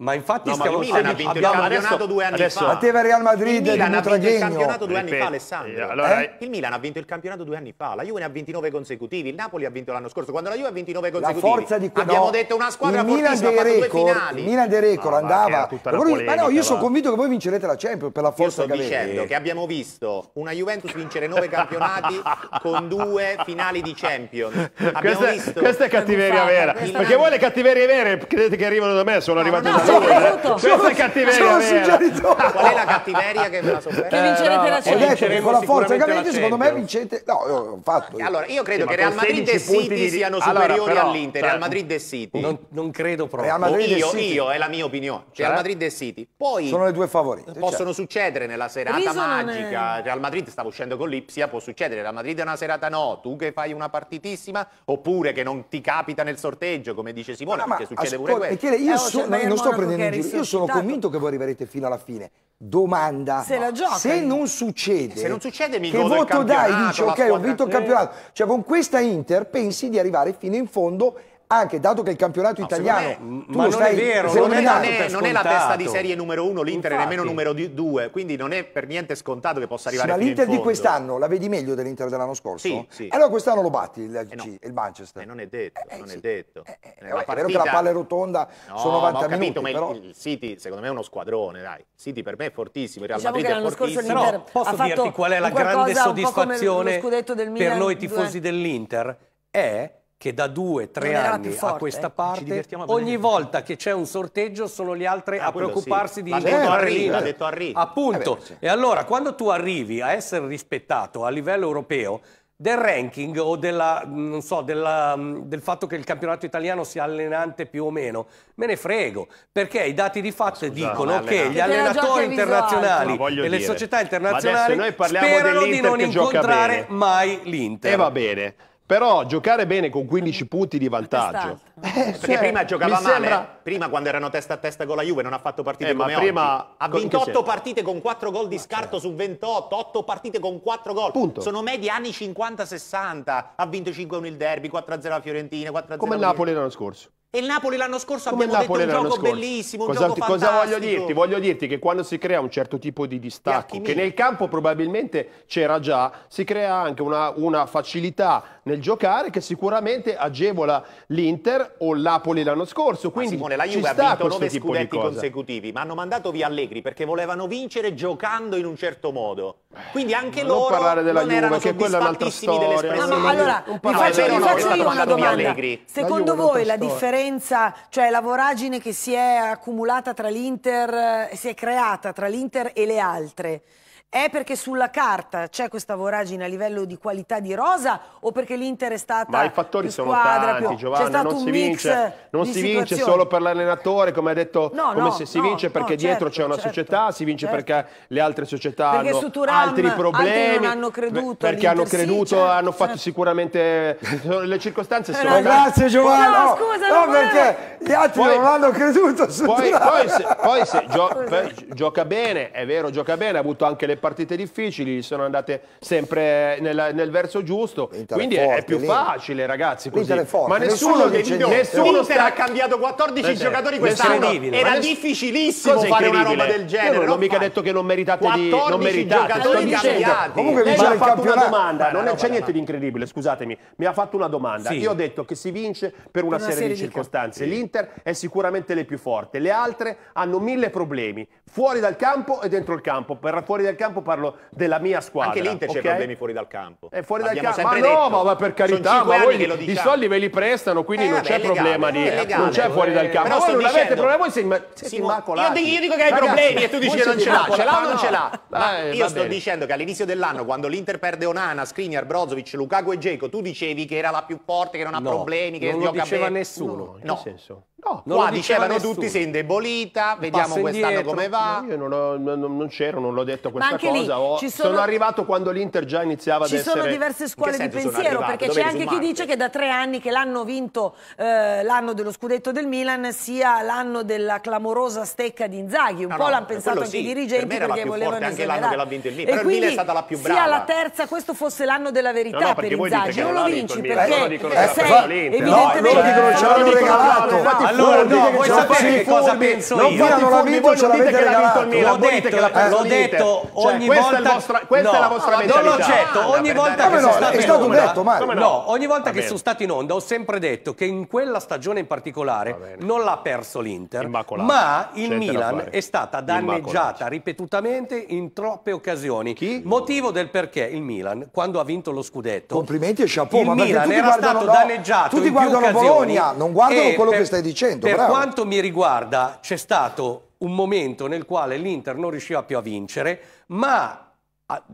Ma infatti no, stiamo ma il Milan ha vinto il campionato adesso, due anni adesso, fa. Batteva Real Madrid il Milan ha vinto il campionato due anni fa, Alessandro. Eh, allora, eh? Il Milan ha vinto il campionato due anni fa. La Juve ne ha 29 consecutivi. Il Napoli ha vinto l'anno scorso. Quando la Juve ha 29 consecutivi. La forza di Abbiamo no, detto una squadra il Milan dei record, Il Milan De record ah, andava. Voi, ma no, io sono convinto che voi vincerete la Champions per la forza io sto che dicendo che abbiamo visto una Juventus vincere nove campionati con due finali di Champions. Abbiamo questa, visto questa è cattiveria vera. Perché voi le cattiverie vere credete che arrivano da me? Sono arrivate da me suggeritore. Questa è cattiveria. Sono suggeritore. Qual è la cattiveria che ve la sofferma? Che vincerete eh, la Champions. Ecco che con la forza che avete, secondo me vincete. No, ho fatto. Ah, allora, io credo che Real Madrid e City siano superiori all'Inter. Real cioè, Madrid e City. Non, credo proprio. io, io, è la mia opinione. Cioè? Real Madrid e City. Poi sono le due favorite. Cioè. Possono succedere nella serata magica. Real Madrid stavo uscendo con l'Ipsia, può succedere. Real Madrid è una serata no, tu che fai una partitissima oppure che non ti capita nel sorteggio, come dice Simone, no, perché succede pure quello. Michele, io eh, oh, non, non sto prendendo in giro. Io sono convinto che voi arriverete fino alla fine. Domanda, se, la gioca, se non succede, se non succede mi che voto dai? Dice, ok ho vinto il campionato, cioè con questa Inter pensi di arrivare fino in fondo anche dato che il campionato italiano mm, ma non è vero non è, non, è, non è, la testa di serie numero uno l'Inter è nemmeno numero due quindi non è per niente scontato che possa arrivare sì, ma l'Inter di quest'anno la vedi meglio dell'Inter dell'anno scorso? Sì, sì. allora quest'anno lo batti il, eh no. il Manchester eh, non è detto, eh, eh non sì. è detto. Eh, partita... Eh, eh, è vero che la palla è rotonda no, sono 90 ma ho capito, minuti, ma però... il, City secondo me è uno squadrone dai City per me è fortissimo il Real diciamo Madrid è fortissimo però posso dirti qual è la grande soddisfazione per noi tifosi dell'Inter? è che da due, tre anni a questa parte, ogni volta che c'è un sorteggio sono gli altri ah, a preoccuparsi sì. di incontrare lì. detto Arri. Appunto. Eh beh, E allora, quando tu arrivi a essere rispettato a livello europeo, del ranking o della, so, della, del fatto che il campionato italiano sia allenante più o meno, me ne frego, perché i dati di fatto Scusate, dicono che gli allenatori internazionali e le società internazionali sperano di non incontrare mai l'Inter. E va bene. Però giocare bene con 15 punti di vantaggio. Esatto. Eh, Perché cioè, prima giocava male, prima quando erano testa a testa con la Juve non ha fatto partite eh, come ma prima... Oggi. Ha vinto 8 partite con 4 gol di scarto certo. su 28, 8 partite con 4 gol. Punto. Sono medie anni 50-60. Ha vinto 5-1 il derby, 4-0 la Fiorentina, 4-0 Come il Napoli l'anno scorso. E il Napoli l'anno scorso Come abbiamo Napoli detto un gioco scorso. bellissimo, un cosa, gioco cosa voglio dirti? Voglio dirti che quando si crea un certo tipo di distacco, che nel campo probabilmente c'era già, si crea anche una, una facilità nel giocare che sicuramente agevola l'Inter o il Napoli l'anno scorso. Quindi Simone, la Juve ha vinto nove scudetti consecutivi, ma hanno mandato via Allegri perché volevano vincere giocando in un certo modo. Quindi anche non loro parlare della non Juve, erano che quella è un'altra storia. No, ma allora, vi faccio, vi faccio io una domanda. Secondo voi la differenza differenza, cioè la voragine che si è accumulata tra l'Inter, eh, si è creata tra l'Inter e le altre. È perché sulla carta c'è questa voragine a livello di qualità di rosa o perché l'Inter è stata Ma i fattori sono squadra, tanti, più... Giovanna, non si vince, non si vince solo per l'allenatore, come hai detto, no, come no, se si no, vince perché dietro certo, c'è una certo, società, si vince certo. perché le altre società perché hanno Turam, altri problemi, altri hanno creduto, perché hanno creduto, sì, certo, hanno fatto certo. sicuramente le circostanze sono eh, Grazie Giovanni. No, scusa, no, perché gli altri poi, non hanno creduto su poi, poi, se, poi se gioca bene, è vero, gioca bene, ha avuto anche le partite difficili, sono andate sempre nel, nel verso giusto. Quindi è, forte, è più facile, ragazzi. Ma nessuno, nessuno, nessuno sta... ha cambiato 14 giocatori quest'anno. Era ness... difficilissimo fare una roba del genere. Io non, ho mica fatto. detto che non meritate di non meritate. giocatori cambiati. Comunque mi ha fatto una domanda, non c'è niente di incredibile, scusatemi. Mi ha fatto una domanda. Io ho detto che si vince per una serie di circostanze. L'Inter è sicuramente le più forte, le altre hanno mille problemi, fuori dal campo e dentro il campo. Per fuori dal campo campo parlo della mia squadra. Anche l'Inter okay? c'è problemi fuori dal campo. È fuori dal campo. Ma detto. no, ma per carità, ma voi diciamo. i soldi ve li prestano, quindi eh, non c'è problema di... Non c'è fuori dal campo. Ma voi non avete problemi, voi siete immacolati. Io dico che hai problemi e tu dici che non ce l'ha. Ce l'ha o non ce l'ha? Eh, io sto dicendo che all'inizio dell'anno, quando l'Inter perde Onana, Skriniar, Brozovic, Lukaku e Dzeko, tu dicevi che era la più forte, che non ha problemi, che non diceva nessuno. No. In no. senso? No, qua dicevano nessuno. tutti si è indebolita, vediamo quest'anno come va. No, io non, ho, non, non c'ero, non l'ho detto questa cosa. Lì, oh, sono... sono... arrivato quando l'Inter già iniziava ci ad essere... Ci sono diverse scuole di pensiero, perché c'è anche chi dice che da tre anni che l'hanno vinto eh, l'anno dello scudetto del Milan sia l'anno della clamorosa stecca di Inzaghi. Un no, po' no, l'hanno pensato anche sì, i dirigenti per perché volevano anche l'anno che l'ha vinto il Milan. E però il Milan è stata la più brava. sia la terza, questo fosse l'anno della verità per Inzaghi. Non lo vinci perché... Loro dicono che ce l'hanno regalato allora no, voi sapete cosa penso non io. non la vinto, ce l'avete regalato. L'ho detto, l'ho detto ogni cioè, volta. Questa è la vostra mentalità. Non lo accetto, ogni volta che sono stato in onda. No, ogni volta che sono stato in onda ho sempre detto che in quella stagione in particolare non l'ha perso l'Inter, ma il Milan è stata danneggiata ripetutamente in troppe occasioni. Chi? Motivo del perché il Milan, quando ha vinto lo scudetto... Complimenti e chapeau, il ma Milan era guardano, stato no, danneggiato Tutti guardano Bologna, non guardano quello per, che stai dicendo dicendo. Per bravo. quanto mi riguarda c'è stato un momento nel quale l'Inter non riusciva più a vincere, ma a,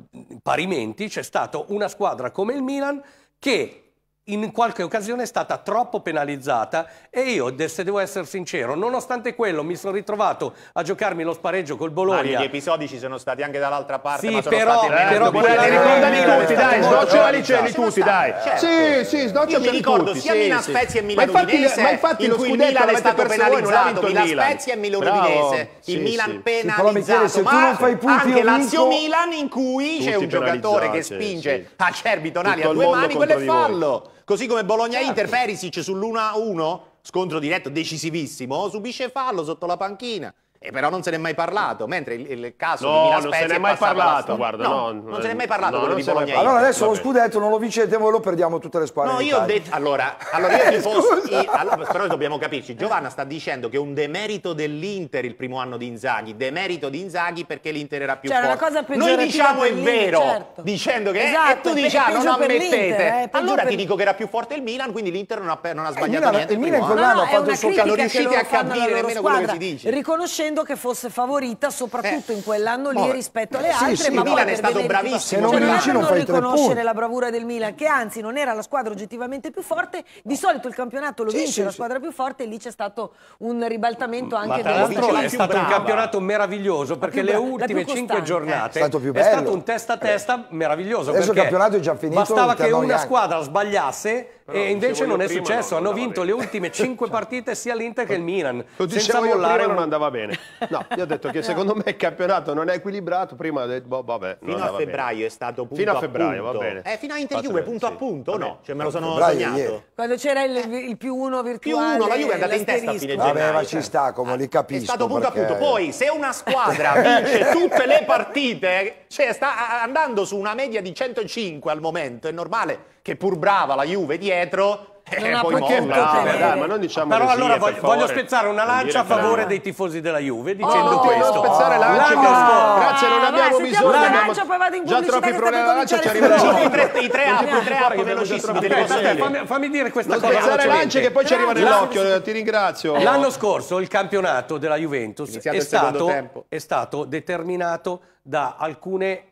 parimenti c'è stata una squadra come il Milan che in qualche occasione è stata troppo penalizzata e io, se devo essere sincero, nonostante quello mi sono ritrovato a giocarmi lo spareggio col Bologna. Mario, gli episodi ci sono stati anche dall'altra parte, sì, però, sono stati però quella ricordali eh, tutti, dai, snocciolali c'è tutti, dai. Certo. Sì, sì, snocciolali tutti. ricordo tutti, sia sì, Milan Spezia sì. e Milan Udinese, ma infatti, lo scudetto è stato penalizzato, Milan Spezia e Milan Udinese, il Milan penalizzato, ma anche Lazio Milan in cui c'è un giocatore che spinge Acerbi Tonali a due mani, quello è fallo. Così come Bologna-Inter, certo. Perisic sull'1-1, scontro diretto decisivissimo, subisce fallo sotto la panchina. E eh, però non se n'è mai parlato, mentre il, il caso no, di Milan Spezia non se n'è mai parlato, guarda, no, no, non se n'è eh, mai parlato no, quello di Bologna. Allora adesso lo scudetto non lo vincete voi, lo perdiamo tutte le squadre. No, io ho detto allora, allora io tifoso, i, allora, però dobbiamo capirci, Giovanna sta dicendo che è un demerito dell'Inter il primo anno di Inzaghi, demerito di Inzaghi perché l'Inter era più cioè, forte. Noi diciamo è vero, certo. dicendo che esatto, e tu diciamo, non ammettete. Eh, allora ti dico che era più forte il Milan, quindi l'Inter non ha, sbagliato niente. Il Milan quell'anno ha fatto il suo non riuscite a capire nemmeno quello che si dice. Riconoscendo dicendo che fosse favorita soprattutto eh. in quell'anno lì ma, rispetto alle altre. Sì, sì, ma il Milan è stato bravissimo. non, cioè, non, non, non riconoscere la bravura del Milan, che anzi non era la squadra oggettivamente più forte. Di solito il campionato lo sì, vince la squadra più forte e lì c'è stato un ribaltamento anche del l'altro è stato brava. un campionato meraviglioso perché le ultime cinque giornate è stato, un testa a testa meraviglioso. Adesso il campionato è già finito. Bastava che una squadra sbagliasse e invece non è successo, no, hanno vinto bene. le ultime 5 cioè. partite sia l'Inter che il Milan. Lo dicevo io prima non andava bene. No, io ho detto che eh. secondo me il campionato non è equilibrato, prima ho detto boh, vabbè, Fino a febbraio bene. è stato punto Fino a febbraio, va bene. Eh, fino a Inter Juve, punto sì. a punto, sì. no? Cioè me lo sono sognato. Quando c'era il, eh. il, più uno virtuale. Più uno, la Juve è andata in testa a fine gennaio. Vabbè, ma ci cioè. sta, come li capisco. È stato punto a punto. Poi, se una squadra vince tutte le partite cioè, sta andando su una media di 105 al momento, è normale che pur brava la Juve dietro eh, non poi molla, ma, dai, ma non diciamo Però così, allora eh, voglio, voglio, spezzare una lancia a favore dei tifosi della Juve dicendo oh, questo. Non spezzare lancia, l'anno scorso. Grazie, non abbiamo Vabbè, bisogno. Abbiamo... Lancia, poi vado in già troppi problemi alla lancia, ci arrivano i tre i tre velocissimi fammi, dire questa cosa. Spezzare lance che poi ci arriva nell'occhio, ti ringrazio. L'anno scorso il campionato della Juventus è stato determinato da alcune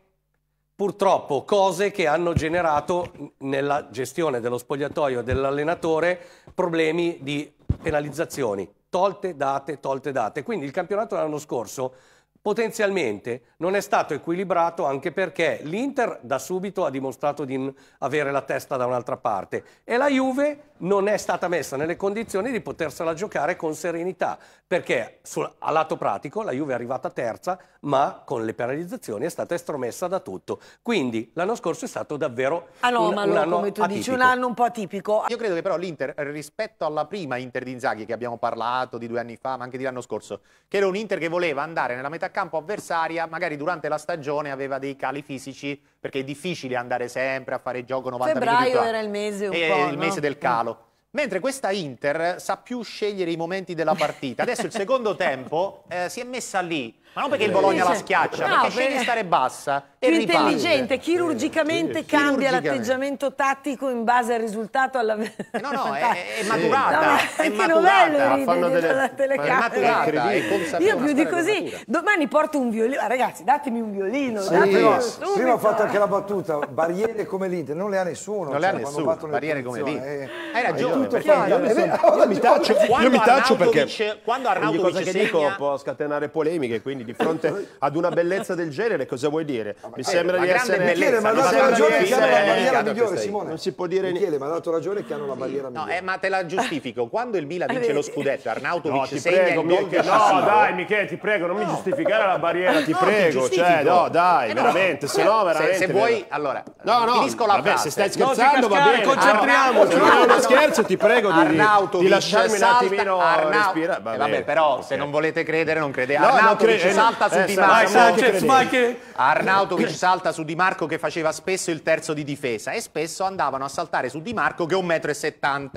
purtroppo cose che hanno generato nella gestione dello spogliatoio e dell'allenatore problemi di penalizzazioni, tolte date, tolte date. Quindi il campionato dell'anno scorso potenzialmente non è stato equilibrato anche perché l'Inter da subito ha dimostrato di avere la testa da un'altra parte e la Juve non è stata messa nelle condizioni di potersela giocare con serenità, perché sul, a lato pratico la Juve è arrivata terza, ma con le penalizzazioni è stata estromessa da tutto. Quindi l'anno scorso è stato davvero Anomalo, un, un anno come tu atipico. dici, un anno un po' atipico. Io credo che però l'Inter, rispetto alla prima Inter di Inzaghi, che abbiamo parlato di due anni fa, ma anche di l'anno scorso, che era un Inter che voleva andare nella metà campo avversaria, magari durante la stagione aveva dei cali fisici, perché è difficile andare sempre a fare gioco 90 Febbraio minuti. Febbraio era il mese un e po', il no? mese del calo. Mentre questa Inter sa più scegliere i momenti della partita. Adesso il secondo tempo eh, si è messa lì ma non perché il Bologna la schiaccia, no, perché sceglie di stare bassa e più riparte. intelligente, chirurgicamente sì, cambia l'atteggiamento tattico in base al risultato alla eh, No, no, è, è maturata, no, è maturata, ride, fanno delle telecamera. È maturata, è Io più di così, matura. domani porto un violino, eh, ragazzi, datemi un violino, sì, prima, prima ho fatto anche la battuta, barriere come l'Inter, non le ha nessuno, non cioè, le ha cioè, nessuno, barriere come l'Inter. Eh, Hai ragione, io mi taccio perché quando Arnauto dice segna può scatenare polemiche, quindi quindi di fronte ad una bellezza del genere cosa vuoi dire? Mi sembra di essere... Michele, ma dato ragione che hanno la barriera migliore, Simone. Non si può dire niente. Michele, ma ha dato ragione che hanno la barriera migliore. Eh, ma te la giustifico. Quando il Milan vince lo scudetto, Arnautovic segna il gol No, dai Michele, ti prego, non mi giustificare la barriera, ti prego. Cioè, no, dai, eh, veramente, se no veramente... Se vuoi, allora, finisco la frase. Se stai scherzando va bene. Concentriamoci. Non è uno scherzo, ti prego di lasciarmi un attimino respirare. Eh, vabbè, però se non volete credere, non crediamo. Arnautovic salta su Di Marco. Eh, Sanchez, che... Arnautovic salta su Di Marco che faceva spesso il terzo di difesa e spesso andavano a saltare su Di Marco che è 1,70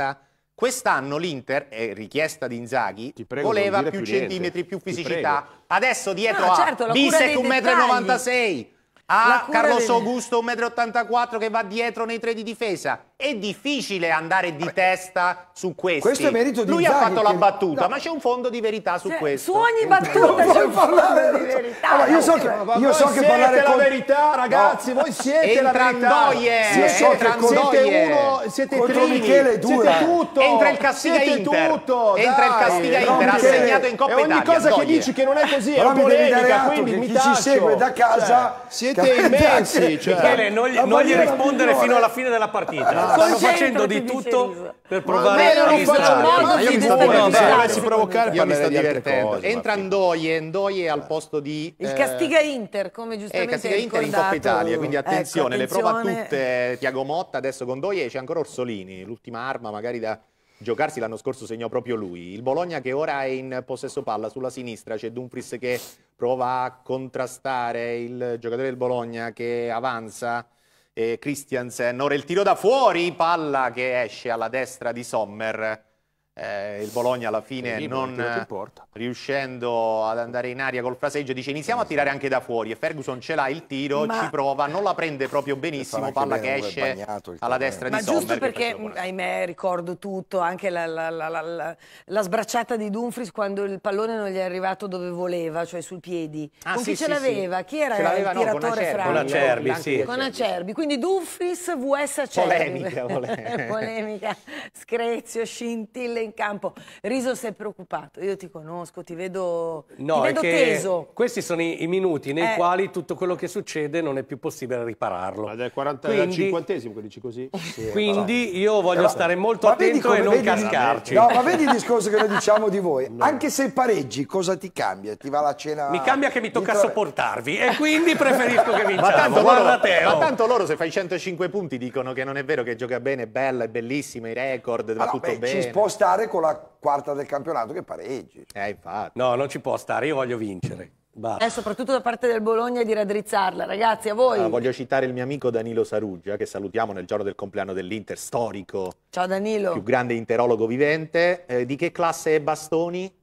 m. Quest'anno l'Inter, eh, richiesta di Inzaghi, prego, voleva più, più centimetri, più fisicità. Adesso dietro no, a certo, Bisek 1,96 m, a Carlos Augusto 1,84 m che va dietro nei tre di difesa. È difficile andare di testa su questo. Questo è merito di Lui Inzaghi ha fatto che... la battuta, no. ma c'è un fondo di verità su cioè, questo. Su ogni battuta c'è un fondo di verità. Allora, io so che, io so che parlare con... la verità, ragazzi, no. voi siete Entra la verità. Io so che siete uno, siete contro trini, Michele due. Siete tutto. Entra il Castiga siete Inter. Tutto, Entra il Castiglia Inter, Inter. ha segnato in Coppa e ogni Italia. ogni cosa che dici che non è così è polemica, quindi mi taccio. ci segue da casa cioè, siete immensi. Cioè. Michele, non gli rispondere fino alla fine della partita stanno facendo di tutto per provare a non faccio modo di provare provocare e farli stare cose. Entra Andoie, Andoie al posto di Il eh, Castiga Inter, come giustamente hai eh, Castiga Inter in Coppa Italia, quindi ecco, attenzione, le prova tutte Tiago Motta, adesso con Doie c'è ancora Orsolini, l'ultima arma magari da giocarsi l'anno scorso segnò proprio lui. Il Bologna che ora è in possesso palla sulla sinistra, c'è Dumfries che prova a contrastare il giocatore del Bologna che avanza eh, Christiansen. Ora il tiro da fuori, palla che esce alla destra di Sommer. Eh, il Bologna alla fine non riuscendo ad andare in aria col fraseggio dice iniziamo a tirare anche da fuori e Ferguson ce l'ha il tiro, ma... ci prova, non la prende proprio benissimo, palla che esce alla destra di Sommer. Ma giusto perché, ahimè, ricordo tutto, anche la, la, la, la, sbracciata di Dumfries quando il pallone non gli è arrivato dove voleva, cioè sul piedi. Ah, con sì, chi sì, ce l'aveva? Sì. Chi era il no, tiratore fra? Con Acerbi, sì. Con Acerbi, quindi Dumfries vs Acerbi. Polemica, polemica. polemica, screzio, scintille in campo. Riso si è preoccupato, io ti conosco, ti vedo, no, ti vedo teso. Questi sono i, i minuti nei eh. quali tutto quello che succede non è più possibile ripararlo. Ma è 40 quindi, cinquantesimo che dici così. Sì, quindi io voglio Però, stare molto attento e non cascarci. No, ma vedi il discorso che noi diciamo di voi. No. Anche se pareggi, cosa ti cambia? Ti va la cena... Mi cambia che mi tocca mi sopportarvi e quindi preferisco che vinciamo. Ma tanto, diciamo, loro, te, oh. ma tanto loro se fai 105 punti dicono che non è vero che gioca bene, è bella, è bellissima, i record, va allora, tutto beh, bene. Ci sposta stare con la quarta del campionato che pareggi. Eh, infatti. No, non ci può stare, io voglio vincere. Eh, soprattutto da parte del Bologna di raddrizzarla, ragazzi, a voi. Ah, voglio citare il mio amico Danilo Saruggia, che salutiamo nel giorno del compleanno dell'Inter, storico. Ciao Danilo. Più grande interologo vivente. Eh, di che classe è Bastoni?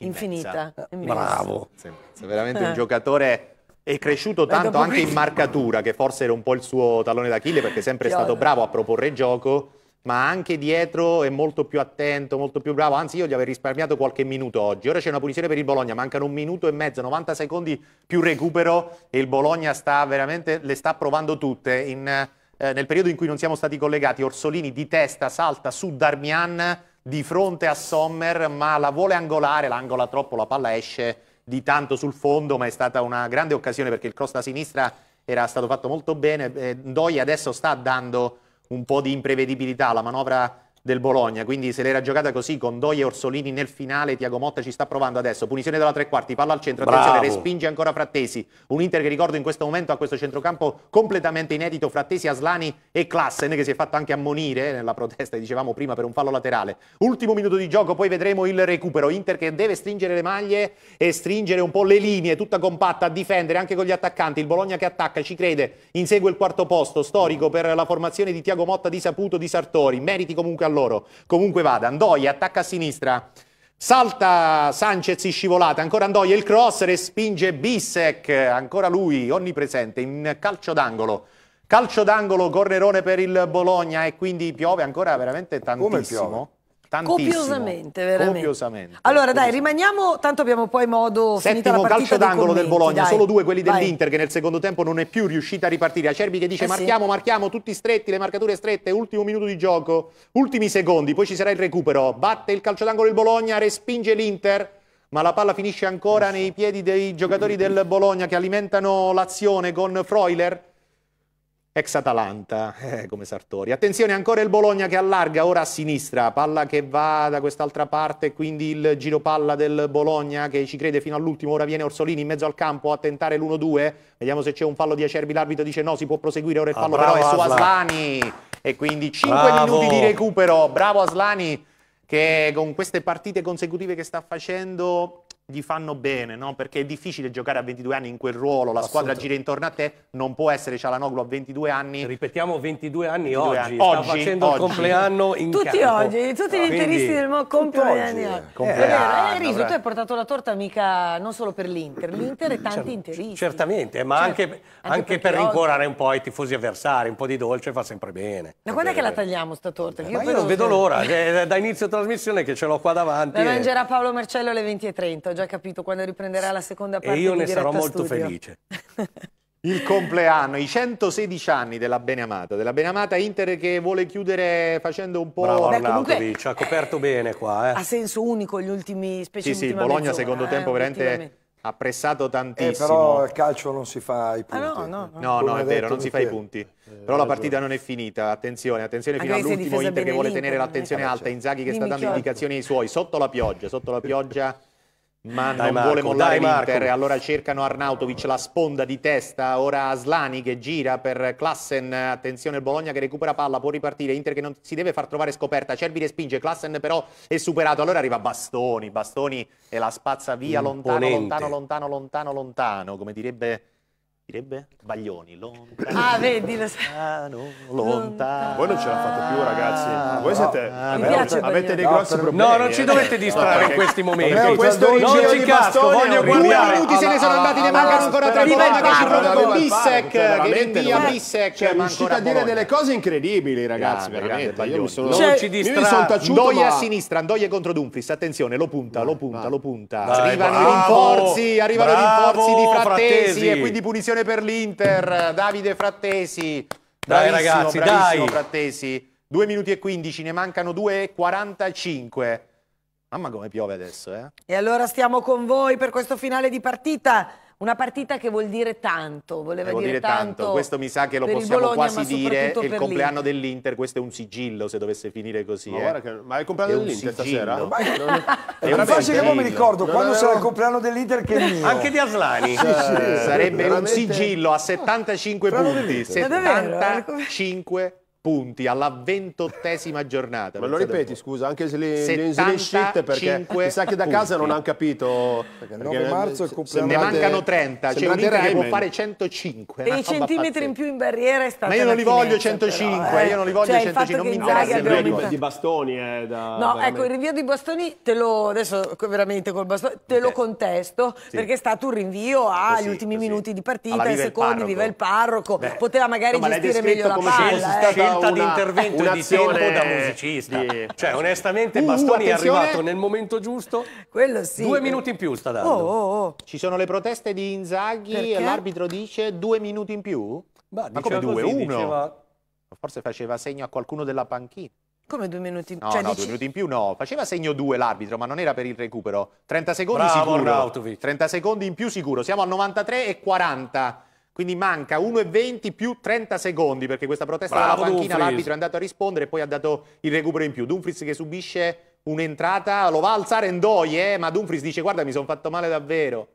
Infinita. Immensa. Bravo. Sì, veramente un eh. giocatore... È cresciuto tanto anche in marcatura, che forse era un po' il suo tallone d'Achille, perché sempre è stato bravo a proporre gioco ma anche dietro è molto più attento, molto più bravo. Anzi, io gli avrei risparmiato qualche minuto oggi. Ora c'è una punizione per il Bologna, mancano un minuto e mezzo, 90 secondi più recupero e il Bologna sta veramente, le sta provando tutte. In, eh, nel periodo in cui non siamo stati collegati, Orsolini di testa salta su Darmian di fronte a Sommer, ma la vuole angolare, l'angola troppo, la palla esce di tanto sul fondo, ma è stata una grande occasione perché il cross da sinistra era stato fatto molto bene. Eh, Doi adesso sta dando un po' di imprevedibilità, la manovra del Bologna, quindi se l'era giocata così con Doia e Orsolini nel finale, Tiago Motta ci sta provando adesso, punizione dalla tre quarti, palla al centro, attenzione, Bravo. respinge ancora Frattesi, un Inter che ricordo in questo momento ha questo centrocampo completamente inedito, Frattesi, Aslani e Klassen che si è fatto anche ammonire eh, nella protesta, dicevamo prima, per un fallo laterale. Ultimo minuto di gioco, poi vedremo il recupero, Inter che deve stringere le maglie e stringere un po' le linee, tutta compatta a difendere anche con gli attaccanti, il Bologna che attacca, ci crede, insegue il quarto posto, storico per la formazione di Tiago Motta di Saputo, di Sartori, meriti comunque allora loro. Comunque vada, Andoia attacca a sinistra, salta Sanchez in scivolata, ancora Andoia il cross, respinge Bissek, ancora lui onnipresente in calcio d'angolo. Calcio d'angolo, cornerone per il Bologna e quindi piove ancora veramente tantissimo. Come piove? Tantissimo. Copiosamente, veramente. Copiosamente. Allora dai, rimaniamo, tanto abbiamo poi modo... Settimo calcio d'angolo del Bologna, dai. solo due quelli dell'Inter che nel secondo tempo non è più riuscita a ripartire. Acerbi che dice eh marchiamo, sì. marchiamo, tutti stretti, le marcature strette, ultimo minuto di gioco, ultimi secondi, poi ci sarà il recupero. Batte il calcio d'angolo del Bologna, respinge l'Inter, ma la palla finisce ancora eh nei piedi dei giocatori del Bologna che alimentano l'azione con Freuler ex Atalanta, eh, come Sartori. Attenzione, ancora il Bologna che allarga, ora a sinistra, palla che va da quest'altra parte, quindi il giro palla del Bologna che ci crede fino all'ultimo, ora viene Orsolini in mezzo al campo a tentare l'1-2, vediamo se c'è un fallo di Acerbi, l'arbitro dice no, si può proseguire, ora il ah, fallo ah, bravo, però è su Aslani, e quindi 5 bravo. minuti di recupero, bravo Aslani che con queste partite consecutive che sta facendo gli fanno bene, no? perché è difficile giocare a 22 anni in quel ruolo, la squadra gira intorno a te, non può essere Cialanoglu a 22 anni. Ripetiamo 22 anni 22 oggi, oggi, sta facendo oggi. il compleanno in Tutti campo. oggi, tutti gli interisti del mondo compleanni Compleanno, eh, eh, eh, eh Riso, tu hai portato la torta mica non solo per l'Inter, l'Inter e tanti interisti. Certamente, ma certo. anche, anche, anche per rincuorare un po' i tifosi avversari, un po' di dolce fa sempre bene. Ma quando è che la eh, tagliamo sta torta? Che io non vedo l'ora, da inizio trasmissione che ce l'ho qua davanti. La mangerà Paolo Marcello alle 20.30 già capito, quando riprenderà la seconda parte. E io ne sarò molto studio. felice. Il compleanno, i 116 anni della Beneamata, della Beneamata Inter che vuole chiudere facendo un po'... Bravo Arnautovic, comunque... ha coperto eh, bene qua. Eh. Ha senso unico gli ultimi, specie Sì, sì, Bologna secondo eh, tempo veramente ha pressato tantissimo. Eh, però il calcio non si fa i punti. Ah, no, no, no, no, no è vero, non si fa i punti. Eh, però la partita non è finita, attenzione, attenzione fino all'ultimo Inter che vuole tenere eh, cioè, l'attenzione alta, Inzaghi che Dimmi sta dando indicazioni ai suoi, sotto la pioggia, sotto la pioggia ma dai non Marco, vuole mollare l'Inter, allora cercano Arnautovic, la sponda di testa, ora Slani che gira per Klassen, attenzione il Bologna che recupera palla, può ripartire, Inter che non si deve far trovare scoperta, Cervi respinge, Klassen però è superato, allora arriva Bastoni, Bastoni e la spazza via Imponente. lontano, lontano, lontano, lontano, lontano, come direbbe direbbe Baglioni, lontano. Ah, vedi, lo lontano, lontano. Voi non ce la fate più, ragazzi. Voi siete no, avete, avete dei grossi no, problemi. No, non ci eh. dovete distrarre in questi momenti. No, questo rigiro di casco, voglio guardare. Due minuti se ne sono andati, ne mancano ancora tre. Prima che ci provoca Bissec, che invia Bissec, cioè, riuscite a dire delle cose incredibili, ragazzi, veramente. Io mi sono Non ci cioè, distrarre. Andoia a sinistra, Andoia contro Dumfries, attenzione, lo punta, lo punta, lo punta. Arrivano i rinforzi, arrivano i rinforzi di Frattesi e quindi punizione Attenzione per l'Inter, Davide Frattesi. Dai bravissimo, ragazzi, bravissimo dai. Frattesi. 2 minuti e 15, ne mancano 2 e 45. Mamma come piove adesso, eh? E allora stiamo con voi per questo finale di partita. Una partita che vuol dire tanto, voleva eh, dire, dire tanto, tanto. Questo mi sa che lo possiamo Bologna, quasi dire, è il compleanno dell'Inter, questo è un sigillo se dovesse finire così. Ma, eh. che, ma è il compleanno dell'Inter stasera? No. Ma è, non, è, è un facile che non mi ricordo, non quando sarà il compleanno dell'Inter che è mio. Anche di Aslani. sì, sì, sarebbe veramente... un sigillo a 75 punti. 75 punti punti alla ventottesima giornata. Ma lo ripeti, scusa, anche se le shit perché mi sa che da casa punti. non hanno capito. Perché, 9 marzo è compleanno. Ne mancano 30, c'è cioè un Inter può fare 105. E i centimetri in più in barriera è stato Ma io non li voglio 105, però, eh. io non li voglio cioè, 105, non mi interessa il rinvio di bastoni. Eh, da, no, veramente. ecco, il rinvio di bastoni te lo, adesso veramente col bastoni, te lo contesto, sì. perché è stato un rinvio eh, agli ultimi eh, minuti di partita, ai secondi, viva il parroco, poteva magari gestire meglio la palla. Eh scelta di intervento e di tempo da musicista. Di... Cioè, eh, onestamente, uh, Bastoni uh, è arrivato nel momento giusto. Quello sì. Due minuti in più sta dando. Oh, oh. oh. Ci sono le proteste di Inzaghi, e l'arbitro dice due minuti in più? Bah, Ma come due? Così, Uno? Diceva... Forse faceva segno a qualcuno della panchina. Come due minuti in più? No, cioè, no dici... due minuti in più no. Faceva segno due l'arbitro, ma non era per il recupero. 30 secondi Bravo, sicuro. Rautovic. 30 secondi in più sicuro. Siamo a 93 e 40. Quindi manca 1,20 più 30 secondi perché questa protesta Bravo, dalla panchina l'arbitro è andato a rispondere e poi ha dato il recupero in più. Dumfries che subisce un'entrata, lo va a alzare Ndoye, eh, ma Dumfries dice guarda mi sono fatto male davvero.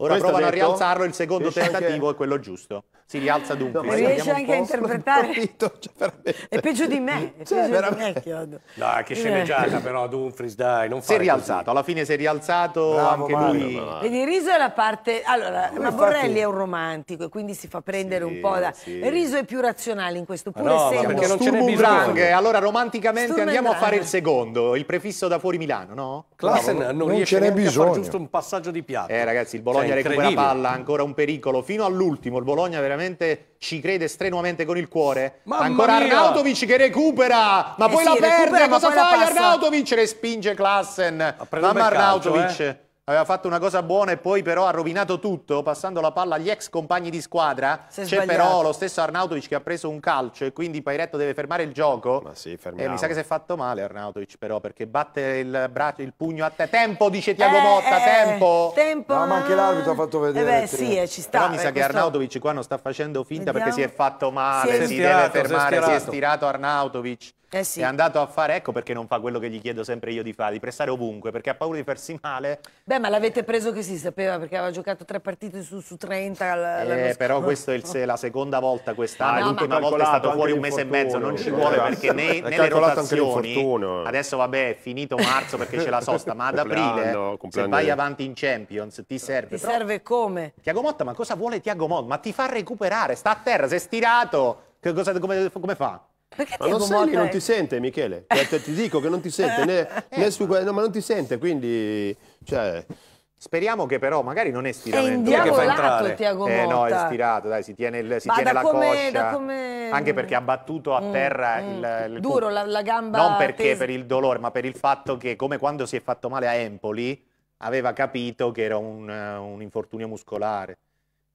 Ora Questo provano detto, a rialzarlo, il secondo tentativo anche... è quello giusto. Si rialza dunque. No, riesce anche a interpretare. Capito, cioè è peggio di me. È cioè, peggio di me No, che sceneggiata eh. però Dumfries, dai, non Si è rialzato, così. alla fine si è rialzato Bravo, anche Mario, lui. Bravo. Vedi, Riso è la parte... Allora, ma, ma Borrelli è un romantico e quindi si fa prendere sì, un po' da... Sì. Riso è più razionale in questo, pur no, essendo... perché non ce n'è Allora, romanticamente Sturm andiamo a fare il secondo, il prefisso da fuori Milano, no? Classen non, non riesce a fare giusto un passaggio di piatto. Eh, ragazzi, il Bologna Bologna recupera palla, ancora un pericolo. Fino all'ultimo il Bologna veramente ci crede strenuamente con il cuore. Mamma ancora mia. Arnautovic che recupera, ma eh poi sì, la perde. Cosa fai Arnautovic? Respinge Klassen. Mamma Arnautovic. Calcio, eh? aveva fatto una cosa buona e poi però ha rovinato tutto passando la palla agli ex compagni di squadra. C'è però lo stesso Arnautovic che ha preso un calcio e quindi Pairetto deve fermare il gioco. Ma sì, eh, fermiamo. E mi sa che si è fatto male Arnautovic però perché batte il, braccio, il pugno a te. Tempo, dice Tiago eh, Motta, eh, tempo. tempo. No, ma anche l'arbitro ha fatto eh, vedere. Eh beh, sì, ci sta. Però mi eh, sa questo... che Arnautovic qua non sta facendo finta Vediamo. perché si è fatto male, si, è si deve fermare, si è, si è stirato Arnautovic. Eh sì. È andato a fare, ecco perché non fa quello che gli chiedo sempre io di fare, di prestare ovunque, perché ha paura di farsi male. Beh, ma l'avete preso che si sapeva, perché aveva giocato tre partite su, su 30 eh, Però questa è il, la seconda volta quest'anno, no, ah, l'ultima volta è stato fuori un mese e mezzo, non ci vuole eh. perché né, nelle rotazioni, adesso vabbè è finito marzo perché c'è la sosta, ma ad aprile eh, se vai avanti in Champions ti serve. Ti però... serve come? Tiago Motta, ma cosa vuole Tiago Motta? Ma ti fa recuperare, sta a terra, sei è stirato, cosa, come, come fa? Perché ma non sei lì, non ti sente Michele, cioè, ti dico che non ti sente, né, né su, no, ma non ti sente, quindi... Cioè... Speriamo che però magari non è stiramento è che fa entrare. Tiago Motta. Eh no, è stirato, dai, si tiene, il, si tiene la come, coscia. Come... Anche perché ha battuto a mm, terra mm, il, il, duro la, la, gamba Non perché tesi. per il dolore, ma per il fatto che come quando si è fatto male a Empoli aveva capito che era un, eh, un infortunio muscolare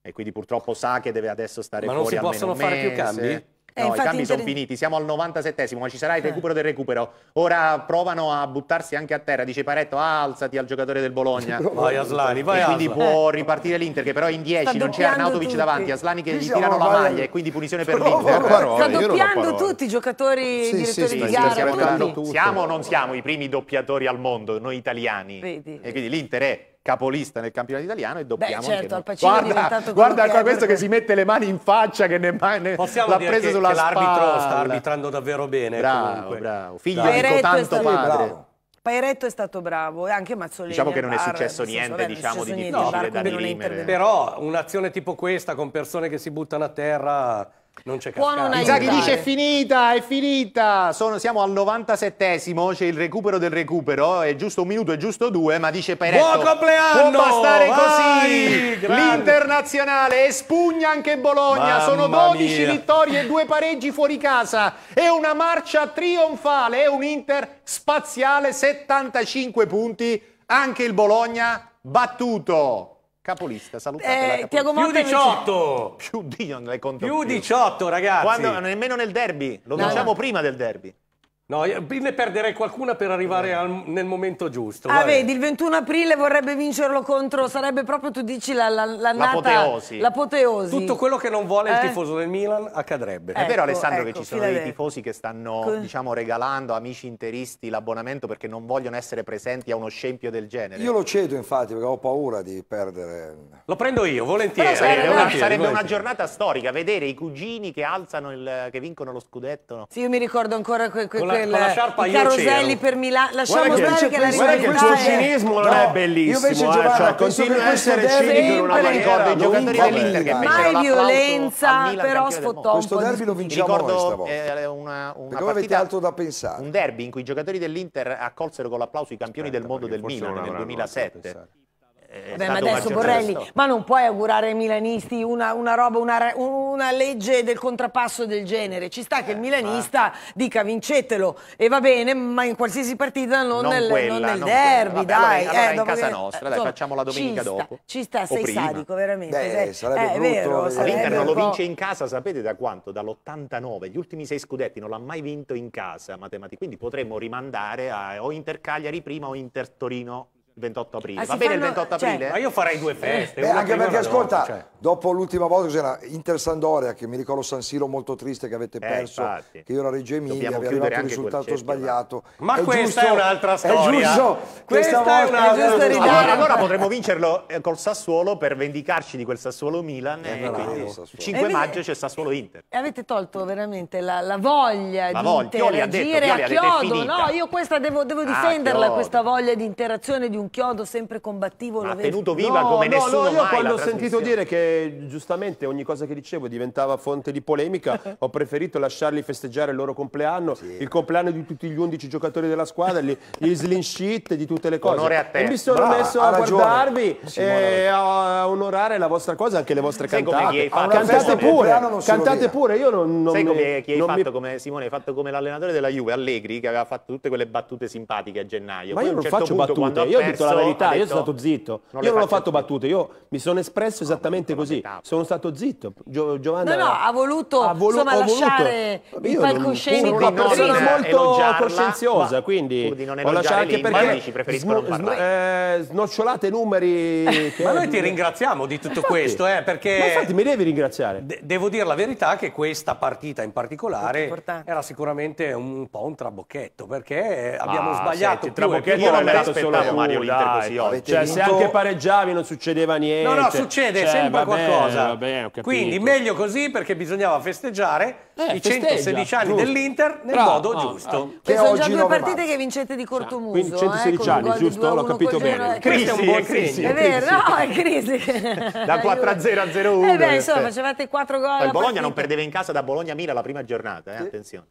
e quindi purtroppo sa che deve adesso stare ma fuori Ma non si possono fare più cambi? Eh, no, i cambi sono finiti, siamo al 97esimo, ma ci sarà il eh. recupero eh. del recupero. Ora provano a buttarsi anche a terra, dice Paretto, alzati al giocatore del Bologna. vai Aslani, vai e Quindi può ripartire l'Inter, che però è in 10, non c'è Arnautovic tutti. davanti, Aslani che gli tirano la maglia e quindi punizione per l'Inter. Sta doppiando tutti i giocatori, sì, direttori sì, di gara. Siamo o non siamo i primi doppiatori al mondo, noi italiani. Vedi. E quindi l'Inter è capolista nel campionato italiano e dobbiamo Beh, certo, Al Pacino guarda, è guarda che è questo che si mette le mani in faccia che nemmai ne, l'ha preso sulla che l'arbitro sta arbitrando davvero bene bravo, comunque. bravo. figlio di tanto padre bravo. Pairetto è stato bravo e anche Mazzolini. Diciamo che non è successo niente, diciamo, di difficile da dirimere. Però un'azione tipo questa con persone che si buttano a terra non c'è cascata. Inzaghi dice è finita, è finita. Sono, siamo al 97esimo, c'è il recupero del recupero. È giusto un minuto, è giusto due, ma dice Peretto. Buon compleanno! Può bastare Vai, così. L'internazionale espugna anche Bologna. Mamma Sono 12 mia. vittorie e due pareggi fuori casa. È una marcia trionfale, è un Inter spaziale, 75 punti. Anche il Bologna battuto capolista, salutate eh, Tiago Motta più 18 più di più, più 18 ragazzi Quando, nemmeno nel derby lo no, diciamo no. prima del derby No, ne perderei qualcuna per arrivare al, nel momento giusto. Ah, vedi, il 21 aprile vorrebbe vincerlo contro, sarebbe proprio, tu dici, la, la, la l'apoteosi. l'apoteosi. Tutto quello che non vuole eh? il tifoso del Milan accadrebbe. È vero ecco, Alessandro ecco, che ci sono dei tifosi che stanno, Con... diciamo, regalando amici interisti l'abbonamento perché non vogliono essere presenti a uno scempio del genere. Io lo cedo infatti perché ho paura di perdere. Lo prendo io, volentieri. Sarebbe, volentieri, una, sarebbe una, giornata storica, vedere i cugini che alzano, il, che vincono lo scudetto. No? Sì, io mi ricordo ancora que, que, del, con la sciarpa i caroselli per Milano. Lasciamo stare che, la realtà che il suo cinismo non è bellissimo, io eh, Giovanna, cioè, continua a essere cinico in una manicomia dei giocatori dell'Inter che mai violenza, però sfottò Questo derby lo vinciamo ricordo, eh, una, una avete altro da pensare? Un derby in cui i giocatori dell'Inter accolsero con l'applauso i campioni del mondo del Milan nel 2007. Eh, Vabbè, ma adesso Borrelli, questo. ma non puoi augurare ai milanisti una, una roba, una, una, legge del contrapasso del genere. Ci sta eh, che il eh, milanista ma... dica vincetelo e va bene, ma in qualsiasi partita non, non nel, quella, non nel non derby, Vabbè, dai. Allora, eh, allora in casa nostra, dai, Insomma, facciamo la domenica ci sta, dopo. Ci sta, sei prima. sadico, veramente. Beh, sei... Sarebbe eh, brutto. Vero, L'Inter non lo vince in casa, sapete da quanto? Dall'89, gli ultimi sei scudetti non l'ha mai vinto in casa, matematica. Quindi potremmo rimandare a, o Inter Cagliari prima o Inter Torino 28 aprile. Ah, Va bene fanno... il cioè, 28 aprile? Cioè, ma io farei due feste. Eh, anche perché, ascolta, volta, cioè. dopo l'ultima volta che c'era Inter-Sandoria, che mi ricordo San Siro molto triste che avete eh, perso, eh, che io era Reggio Emilia, vi è arrivato un risultato sbagliato. Ma, è questa giusto, è un'altra storia. È giusto, questa, questa è un'altra storia. Allora, allora potremmo vincerlo eh, col Sassuolo per vendicarci di quel Sassuolo-Milan. Eh, quindi Sassuolo. 5 maggio c'è Sassuolo-Inter. E Avete tolto veramente la, la voglia la di interagire a chiodo. No, io questa devo ah, difenderla, questa voglia di interazione di un un chiodo sempre combattivo. Ma lo tenuto viva no, come no, nessuno no, io quando ho sentito dire che giustamente ogni cosa che dicevo diventava fonte di polemica, ho preferito lasciarli festeggiare il loro compleanno, sì. il compleanno di tutti gli 11 giocatori della squadra, gli, gli slingshit, di tutte le cose. Onore a te. E mi sono Brava, messo a ragione. guardarvi e a onorare la vostra cosa, anche le vostre Sei cantate. Ah, cantate pure, cantate pure, io non, non Sai come chi hai fatto mi... come Simone, hai fatto come l'allenatore della Juve, Allegri, che aveva fatto tutte quelle battute simpatiche a gennaio. Ma Poi io non certo faccio battute, io detto la verità, detto, io sono stato zitto. Non io non ho fatto più. battute, io mi sono espresso ah, esattamente così. Sono stato zitto. Gio, Giovanna No, no, ha voluto ha volu- insomma, lasciare voluto. il palcoscenico. Sono una persona molto coscienziosa, quindi ho lasciato anche perché eh, snocciolate numeri Ma noi ti ringraziamo di tutto questo, eh, perché Ma infatti mi devi ringraziare. Devo dire la verità che questa partita in particolare era sicuramente un po' un trabocchetto perché abbiamo sbagliato senti, più e più volte. Io non me l'aspettavo Mario l'Inter così oggi. Cioè, vinto... se anche pareggiavi non succedeva niente. No, no, succede cioè, sempre vabbè, qualcosa. Vabbè, Quindi meglio così perché bisognava festeggiare eh, i festeggia, 116 anni giusto. dell'Inter nel Bravo, modo giusto. Ah. Che sono già due partite marzo. che vincete di cortomuso. Quindi 116 eh, anni, giusto? L'ho capito bene. Crisi, è un buon crisi. È vero, no, è crisi. Da 4 0 a 0 1. Eh beh, insomma, facevate 4 gol. Il Bologna non perdeva in casa da Bologna-Mila la prima giornata, eh, attenzione.